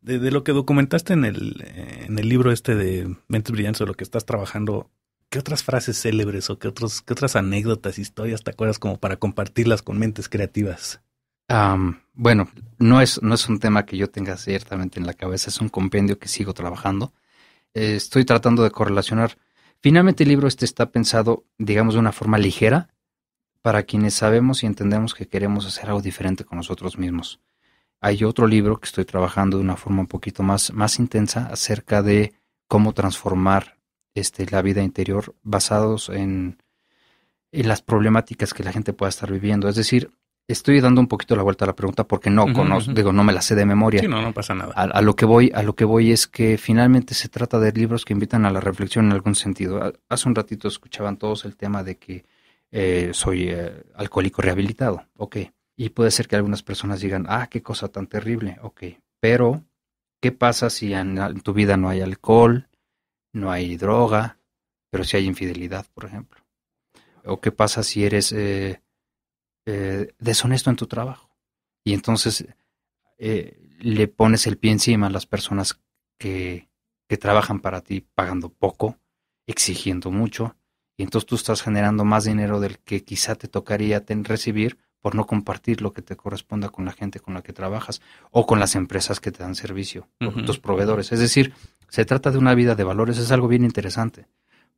de, lo que documentaste en el, en el libro este de Mentes Brillantes, de lo que estás trabajando, ¿qué otras frases célebres o qué, otros, qué otras anécdotas, historias te acuerdas como para compartirlas con mentes creativas? bueno, no es, no es un tema que yo tenga ciertamente en la cabeza, es un compendio que sigo trabajando. Eh, estoy tratando de correlacionar. Finalmente el libro este está pensado, digamos, de una forma ligera para quienes sabemos y entendemos que queremos hacer algo diferente con nosotros mismos. Hay otro libro que estoy trabajando de una forma un poquito más, más intensa acerca de cómo transformar este, la vida interior basados en, en las problemáticas que la gente pueda estar viviendo. Es decir, estoy dando un poquito la vuelta a la pregunta porque no conozco, digo, no me la sé de memoria. Sí, no, no pasa nada. A, lo que voy, a lo que voy es que finalmente se trata de libros que invitan a la reflexión en algún sentido. Hace un ratito escuchaban todos el tema de que eh, soy eh, alcohólico rehabilitado, ok. Y puede ser que algunas personas digan, ah, qué cosa tan terrible, ok. Pero, ¿qué pasa si en, tu vida no hay alcohol, no hay droga, pero si hay infidelidad, por ejemplo? ¿O qué pasa si eres eh, eh, deshonesto en tu trabajo. Y entonces eh, le pones el pie encima a las personas que, que trabajan para ti pagando poco, exigiendo mucho, y entonces tú estás generando más dinero del que quizá te tocaría recibir por no compartir lo que te corresponda con la gente con la que trabajas o con las empresas que te dan servicio, tus proveedores. Es decir, se trata de una vida de valores, es algo bien interesante,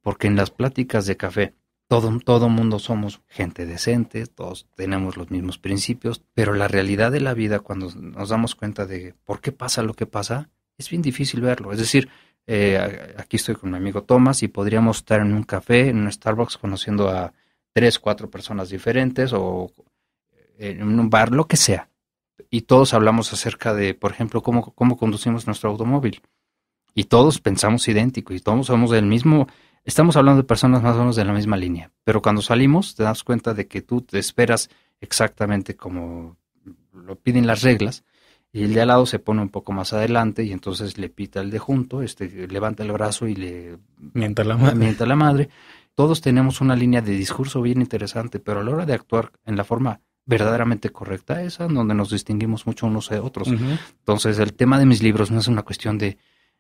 porque en las pláticas de café todo, todo mundo somos gente decente, todos tenemos los mismos principios, pero la realidad de la vida, cuando nos damos cuenta de por qué pasa lo que pasa, es bien difícil verlo. Es decir, eh, aquí estoy con mi amigo Tomás y podríamos estar en un café, en un Starbucks, conociendo a tres, cuatro personas diferentes o eh, en un bar, lo que sea. Y todos hablamos acerca de, por ejemplo, cómo, cómo conducimos nuestro automóvil. Y todos pensamos idéntico y todos somos del mismo estamos hablando de personas más o menos de la misma línea, pero cuando salimos te das cuenta de que tú te esperas exactamente como lo piden las reglas y el de al lado se pone un poco más adelante y entonces le pita el de junto, este, levanta el brazo y le mienta la madre. Todos tenemos una línea de discurso bien interesante, pero a la hora de actuar en la forma verdaderamente correcta, esa donde nos distinguimos mucho unos de otros. Entonces, el tema de mis libros no es una cuestión de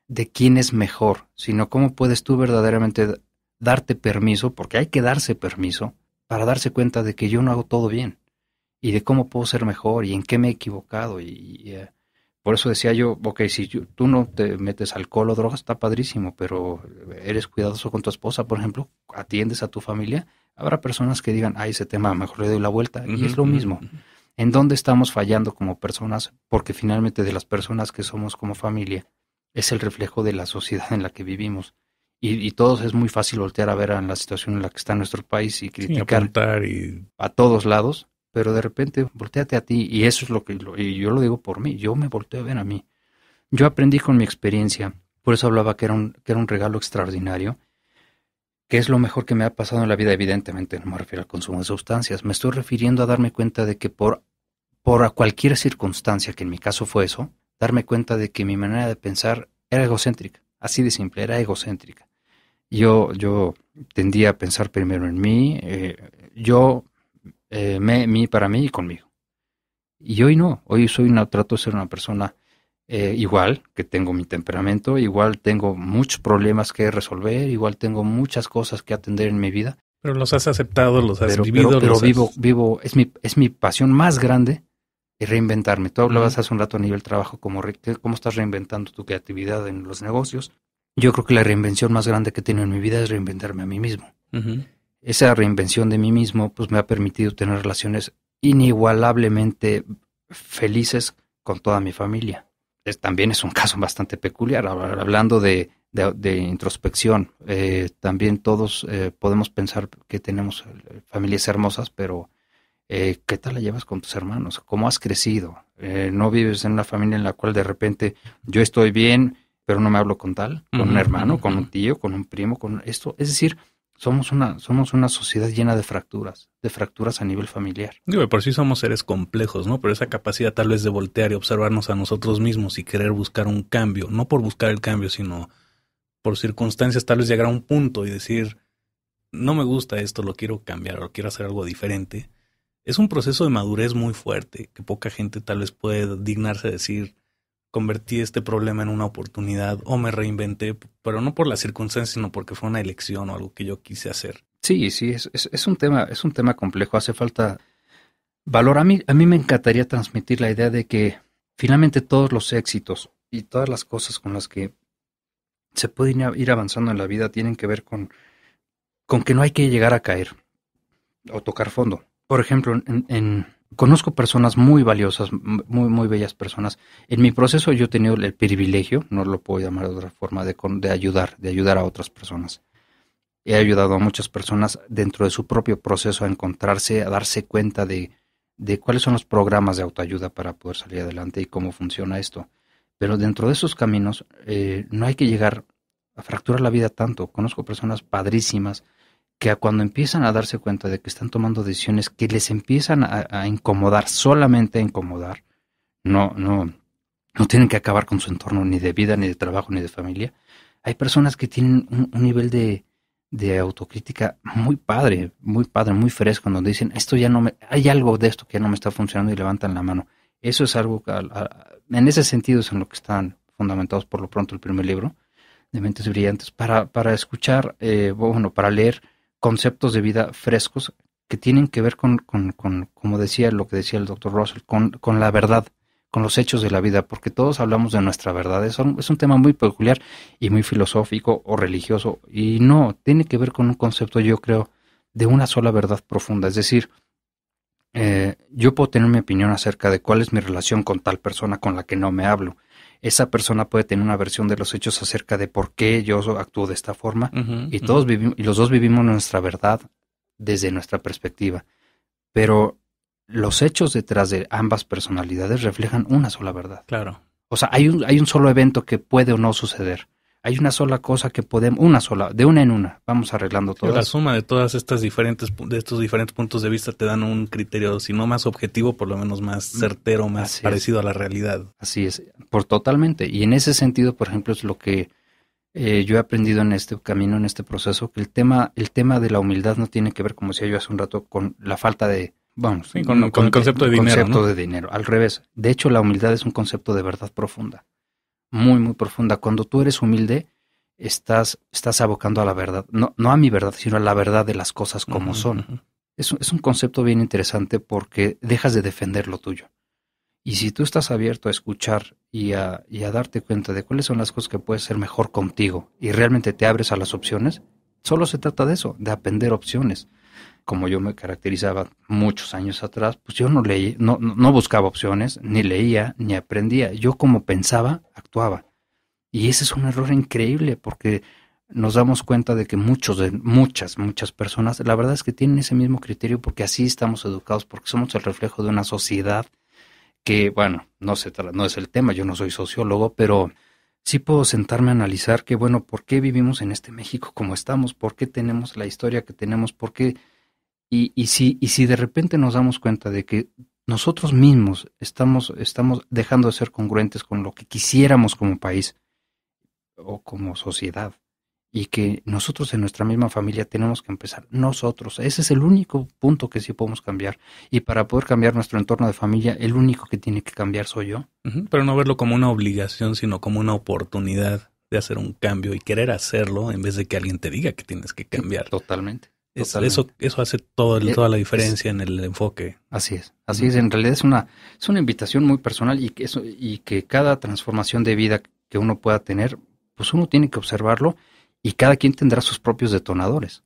de quién es mejor, sino cómo puedes tú verdaderamente darte permiso, porque hay que darse permiso, para darse cuenta de que yo no hago todo bien y de cómo puedo ser mejor y en qué me he equivocado. Y, eh, por eso decía yo, ok, si tú no te metes alcohol o drogas, está padrísimo, pero eres cuidadoso con tu esposa, por ejemplo, atiendes a tu familia, habrá personas que digan, ay, ese tema, mejor le doy la vuelta. Y es lo mismo. ¿En dónde estamos fallando como personas? Porque finalmente de las personas que somos como familia, es el reflejo de la sociedad en la que vivimos. Y, todos es muy fácil voltear a ver a la situación en la que está nuestro país y criticar y... a todos lados, pero de repente volteate a ti y eso es lo que yo lo digo por mí, yo me volteo a ver a mí. Yo aprendí con mi experiencia, por eso hablaba que era un, que era un regalo extraordinario, que es lo mejor que me ha pasado en la vida, evidentemente no me refiero al consumo de sustancias, me estoy refiriendo a darme cuenta de que por, por cualquier circunstancia, que en mi caso fue eso, darme cuenta de que mi manera de pensar era egocéntrica, así de simple, era egocéntrica. Yo, yo tendía a pensar primero en mí, eh, yo, eh, me, mí para mí y conmigo. Y hoy no, hoy soy una, trato de ser una persona eh, igual, que tengo mi temperamento, igual tengo muchos problemas que resolver, igual tengo muchas cosas que atender en mi vida. Pero los has aceptado, los has vivido. Pero, vivo, vivo, es mi, es mi pasión más grande y reinventarme. Tú hablabas hace un rato a nivel trabajo, como cómo estás reinventando tu creatividad en los negocios. Yo creo que la reinvención más grande que he tenido en mi vida es reinventarme a mí mismo. Esa reinvención de mí mismo pues me ha permitido tener relaciones inigualablemente felices con toda mi familia. también es un caso bastante peculiar, hablando de, introspección. Eh, también todos eh, podemos pensar que tenemos eh, familias hermosas, pero eh, ¿qué tal la llevas con tus hermanos? ¿Cómo has crecido? Eh, no vives en una familia en la cual de repente yo estoy bien, pero no me hablo con tal, con un hermano, con un tío, con un primo, con esto. Es decir, somos una, somos una sociedad llena de fracturas, de fracturas a nivel familiar. Digo, por sí somos seres complejos, ¿no? Pero esa capacidad tal vez de voltear y observarnos a nosotros mismos y querer buscar un cambio, no por buscar el cambio, sino por circunstancias tal vez llegar a un punto y decir, no me gusta esto, lo quiero cambiar o quiero hacer algo diferente es un proceso de madurez muy fuerte, que poca gente tal vez puede dignarse decir, convertí este problema en una oportunidad o me reinventé, pero no por la circunstancia sino porque fue una elección o algo que yo quise hacer. Sí, sí, es, un, tema, es un tema complejo, hace falta valor. A mí, a mí me encantaría transmitir la idea de que finalmente todos los éxitos y todas las cosas con las que se pueden ir avanzando en la vida tienen que ver con, con que no hay que llegar a caer o tocar fondo. Por ejemplo, en, conozco personas muy valiosas, muy, muy bellas personas. En mi proceso yo he tenido el privilegio, no lo puedo llamar de otra forma, de, ayudar, de ayudar a otras personas. He ayudado a muchas personas dentro de su propio proceso a encontrarse, a darse cuenta de, de cuáles son los programas de autoayuda para poder salir adelante y cómo funciona esto. Pero dentro de esos caminos eh, no hay que llegar a fracturar la vida tanto. Conozco personas padrísimas que cuando empiezan a darse cuenta de que están tomando decisiones que les empiezan a, incomodar, solamente a incomodar, no, no, no tienen que acabar con su entorno ni de vida, ni de trabajo, ni de familia. Hay personas que tienen un, nivel de, de, autocrítica muy padre, muy padre, muy fresco, donde dicen, esto ya no me, hay algo de esto que ya no me está funcionando y levantan la mano. Eso es algo, que, en ese sentido es en lo que están fundamentados por lo pronto el primer libro de Mentes Brillantes, para, para escuchar, eh, bueno, para leer conceptos de vida frescos que tienen que ver con, con, como decía lo que decía el doctor Russell, con, con, la verdad, con los hechos de la vida, porque todos hablamos de nuestra verdad. Es un, es un tema muy peculiar y muy filosófico o religioso, y no, tiene que ver con un concepto, yo creo, de una sola verdad profunda. Es decir, eh, yo puedo tener mi opinión acerca de cuál es mi relación con tal persona con la que no me hablo, esa persona puede tener una versión de los hechos acerca de por qué yo actúo de esta forma y todos vivimos y los dos vivimos nuestra verdad desde nuestra perspectiva. Pero los hechos detrás de ambas personalidades reflejan una sola verdad. Claro. O sea, hay un, hay un solo evento que puede o no suceder hay una sola cosa que podemos, una sola, de una en una, vamos arreglando todo. La suma de todas estas diferentes, de estos diferentes puntos de vista te dan un criterio, si no más objetivo, por lo menos más mm, certero, más parecido a la realidad. Así es, por totalmente. Y en ese sentido, por ejemplo, es lo que eh, yo he aprendido en este camino, en este proceso, que el tema, el tema de la humildad no tiene que ver, como decía yo hace un rato, con la falta de, vamos, con, el concepto de dinero. Concepto de dinero, al revés. De hecho, la humildad es un concepto de verdad profunda muy, muy profunda. Cuando tú eres humilde, estás, estás abocando a la verdad, no, no a mi verdad, sino a la verdad de las cosas como son. Es, es, un concepto bien interesante porque dejas de defender lo tuyo. Y si tú estás abierto a escuchar y a, darte cuenta de cuáles son las cosas que pueden ser mejor contigo y realmente te abres a las opciones, solo se trata de eso, de aprender opciones como yo me caracterizaba muchos años atrás, pues yo no leí, no, no buscaba opciones, ni leía, ni aprendía. Yo como pensaba, actuaba. Y ese es un error increíble porque nos damos cuenta de que muchos muchas, muchas personas, la verdad es que tienen ese mismo criterio porque así estamos educados, porque somos el reflejo de una sociedad que, bueno, no, se no es el tema, yo no soy sociólogo, pero sí puedo sentarme a analizar que, bueno, ¿por qué vivimos en este México como estamos? ¿Por qué tenemos la historia que tenemos? ¿Por qué y, y, si, y si de repente nos damos cuenta de que nosotros mismos estamos, estamos dejando de ser congruentes con lo que quisiéramos como país o como sociedad, y que nosotros en nuestra misma familia tenemos que empezar nosotros. Ese es el único punto que sí podemos cambiar. Y para poder cambiar nuestro entorno de familia, el único que tiene que cambiar soy yo. Pero no verlo como una obligación, sino como una oportunidad de hacer un cambio y querer hacerlo en vez de que alguien te diga que tienes que cambiar. Totalmente eso, eso hace eh, toda la diferencia en el enfoque. Así es, así es. En realidad es una, es una invitación muy personal y que, eso, y que cada transformación de vida que uno pueda tener, pues uno tiene que observarlo y cada quien tendrá sus propios detonadores.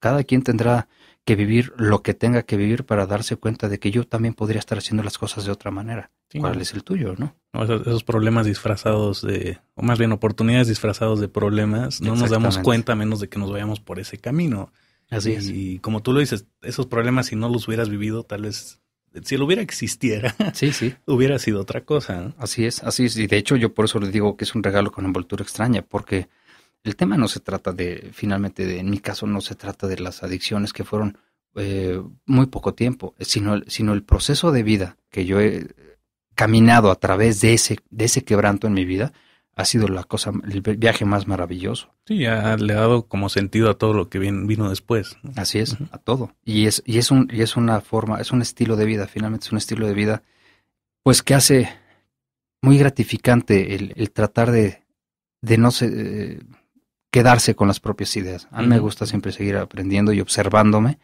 Cada quien tendrá que vivir lo que tenga que vivir para darse cuenta de que yo también podría estar haciendo las cosas de otra manera. ¿Cuál es el tuyo, no? esos, problemas disfrazados de, o más bien oportunidades disfrazados de problemas, no nos damos cuenta menos de que nos vayamos por ese camino. Así y, es. Y como tú lo dices, esos problemas si no los hubieras vivido, tal vez si lo hubiera existiera, sí, sí. hubiera sido otra cosa. Así es, así es. Y de hecho yo por eso le digo que es un regalo con envoltura extraña, porque el tema no se trata de, finalmente, de, en mi caso no se trata de las adicciones que fueron eh, muy poco tiempo, sino el, sino el proceso de vida que yo he caminado a través de ese, de ese quebranto en mi vida, ha sido la cosa, el viaje más maravilloso. Sí, ha, le ha dado como sentido a todo lo que vino después. Así es, a todo. Y es, y es un, y es una forma, es un estilo de vida, finalmente es un estilo de vida, pues que hace muy gratificante el, tratar de, no eh, quedarse con las propias ideas. A mí me gusta siempre seguir aprendiendo y observándome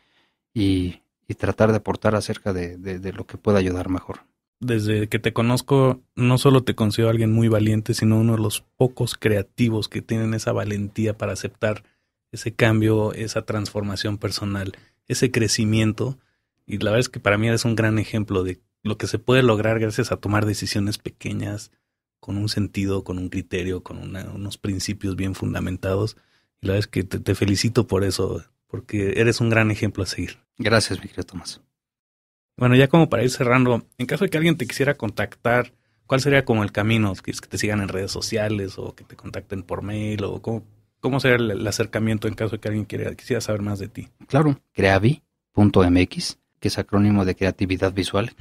y, y tratar de aportar acerca de lo que pueda ayudar mejor desde que te conozco, no solo te considero alguien muy valiente, sino uno de los pocos creativos que tienen esa valentía para aceptar ese cambio, esa transformación personal, ese crecimiento. Y la verdad es que para mí eres un gran ejemplo de lo que se puede lograr gracias a tomar decisiones pequeñas, con un sentido, con un criterio, con unos principios bien fundamentados. Y la verdad es que te, te felicito por eso, porque eres un gran ejemplo a seguir. Gracias, mi querido Tomás. Bueno, ya como para ir cerrando, en caso de que alguien te quisiera contactar, ¿cuál sería como el camino? ¿Que te sigan en redes sociales o que te contacten por mail o cómo, cómo sería el, acercamiento en caso de que alguien quisiera saber más de ti? Claro, creavi.mx, que es acrónimo de creatividad visual.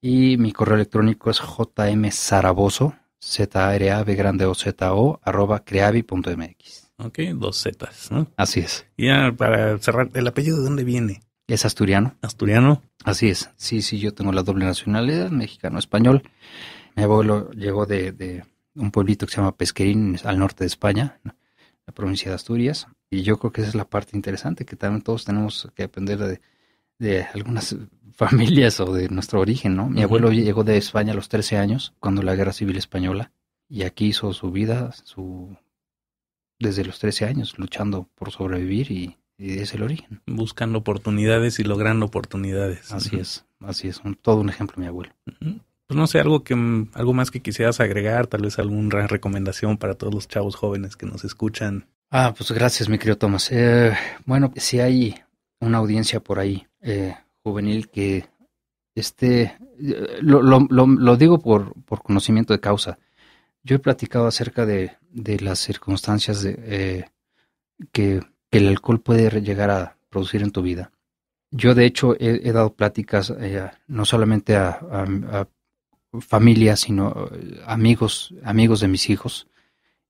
Y mi correo electrónico es jmzarabozo, z a r e a b o z o arroba creavi.mx. Ok, dos zetas, ¿no? Así es. Ya para cerrar, ¿el apellido de dónde viene? Es asturiano. Asturiano. Así es. Sí, sí, yo tengo la doble nacionalidad, mexicano-español. Mi abuelo llegó de, un pueblito que se llama Pesquerín, al norte de España, la provincia de Asturias. Y yo creo que esa es la parte interesante, que también todos tenemos que aprender de, algunas familias o de nuestro origen, ¿no? Mi abuelo llegó de España a los 13 años, cuando la Guerra Civil Española, y aquí hizo su vida, su desde los 13 años, luchando por sobrevivir y y es el origen. Buscan oportunidades y logran oportunidades. Así es, así es. todo un ejemplo, mi abuelo. Pues no sé, algo, que, mm, algo más que quisieras agregar, tal vez alguna recomendación para todos los chavos jóvenes que nos escuchan. Ah, pues gracias, mi querido Tomás. Eh, bueno, si hay una audiencia por ahí eh, juvenil que esté, eh, lo, digo por, por conocimiento de causa. Yo he platicado acerca de, de las circunstancias de, que que el alcohol puede llegar a producir en tu vida. Yo de hecho he, dado pláticas eh, no solamente a, familias, sino eh, amigos, amigos de mis hijos.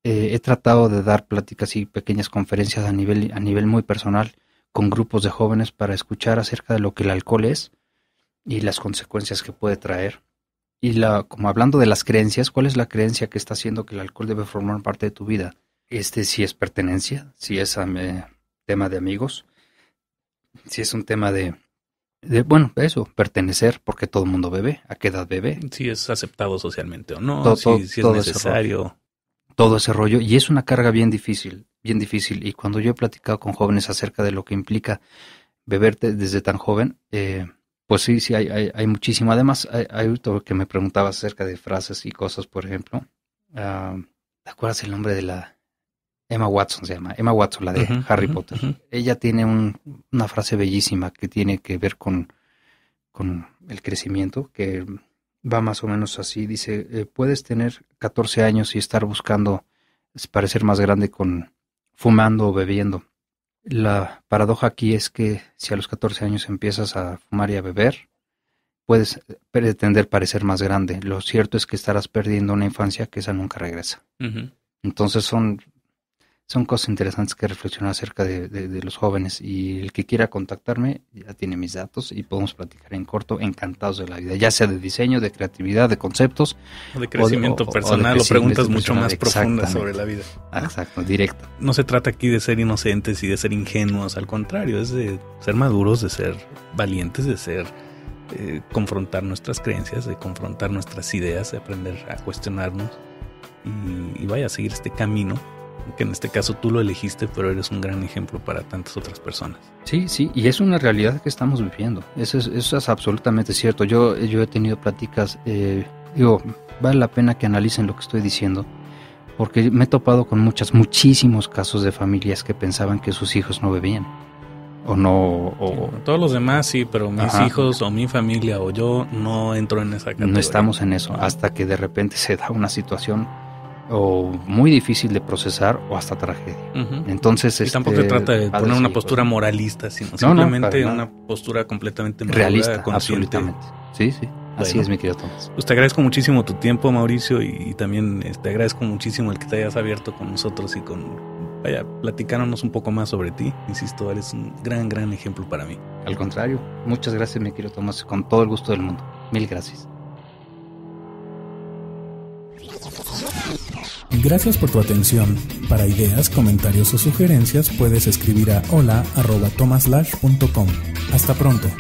Eh, he tratado de dar pláticas y pequeñas conferencias a nivel, a nivel muy personal con grupos de jóvenes para escuchar acerca de lo que el alcohol es y las consecuencias que puede traer. Y la, como hablando de las creencias, ¿cuál es la creencia que está haciendo que el alcohol debe formar parte de tu vida? este si es pertenencia, si es tema de amigos, si es un tema de, bueno, eso, pertenecer, porque todo el mundo bebe, a qué edad bebe. Si es aceptado socialmente o no, si, es necesario. todo ese rollo, y es una carga bien difícil, bien difícil. Y cuando yo he platicado con jóvenes acerca de lo que implica beberte desde tan joven, eh, pues sí, sí, hay, hay, muchísimo. Además, hay, hay, otro que me preguntaba acerca de frases y cosas, por ejemplo. Ah, ¿Te acuerdas el nombre de la, Emma Watson se llama, Emma Watson, la de Harry Potter. Ella tiene una frase bellísima que tiene que ver con, el crecimiento, que va más o menos así. Dice, eh, puedes tener 14 años y estar buscando parecer más grande con fumando o bebiendo. La paradoja aquí es que si a los 14 años empiezas a fumar y a beber, puedes eh, pretender parecer más grande. Lo cierto es que estarás perdiendo una infancia que esa nunca regresa. Entonces son son cosas interesantes que reflexionar acerca de, los jóvenes y el que quiera contactarme ya tiene mis datos y podemos platicar en corto, encantados de la vida, ya sea de diseño, de creatividad, de conceptos. O de crecimiento personal o, preguntas mucho más profundas sobre la vida. Exacto, directo. No se trata aquí de ser inocentes y de ser ingenuos, al contrario, es de ser maduros, de ser valientes, de ser... Eh, confrontar nuestras creencias, de confrontar nuestras ideas, de aprender a cuestionarnos y, y vaya a seguir este camino que en este caso tú lo elegiste, pero eres un gran ejemplo para tantas otras personas. Sí, sí, y es una realidad que estamos viviendo. Eso es, absolutamente cierto. Yo, yo he tenido pláticas, eh, digo, vale la pena que analicen lo que estoy diciendo, porque me he topado con muchas, muchísimos casos de familias que pensaban que sus hijos no bebían. O no. O, Todos los demás sí, pero mis hijos o mi familia o yo no entro en esa categoría. No estamos en eso, hasta que de repente se da una situación o muy difícil de procesar o hasta tragedia. Entonces, tampoco este, trata de poner una postura moralista, sino simplemente una postura completamente realista, absolutamente. Sí, sí. Así es, mi querido Tomás. Pues te agradezco muchísimo tu tiempo, Mauricio, y, también te este, agradezco muchísimo el que te hayas abierto con nosotros y con, vaya, platicarnos un poco más sobre ti. Insisto, eres un gran, gran ejemplo para mí. Al contrario, muchas gracias, mi querido Tomás, con todo el gusto del mundo. Mil gracias. Gracias por tu atención. Para ideas, comentarios o sugerencias puedes escribir a hola.tomaslash.com. Hasta pronto.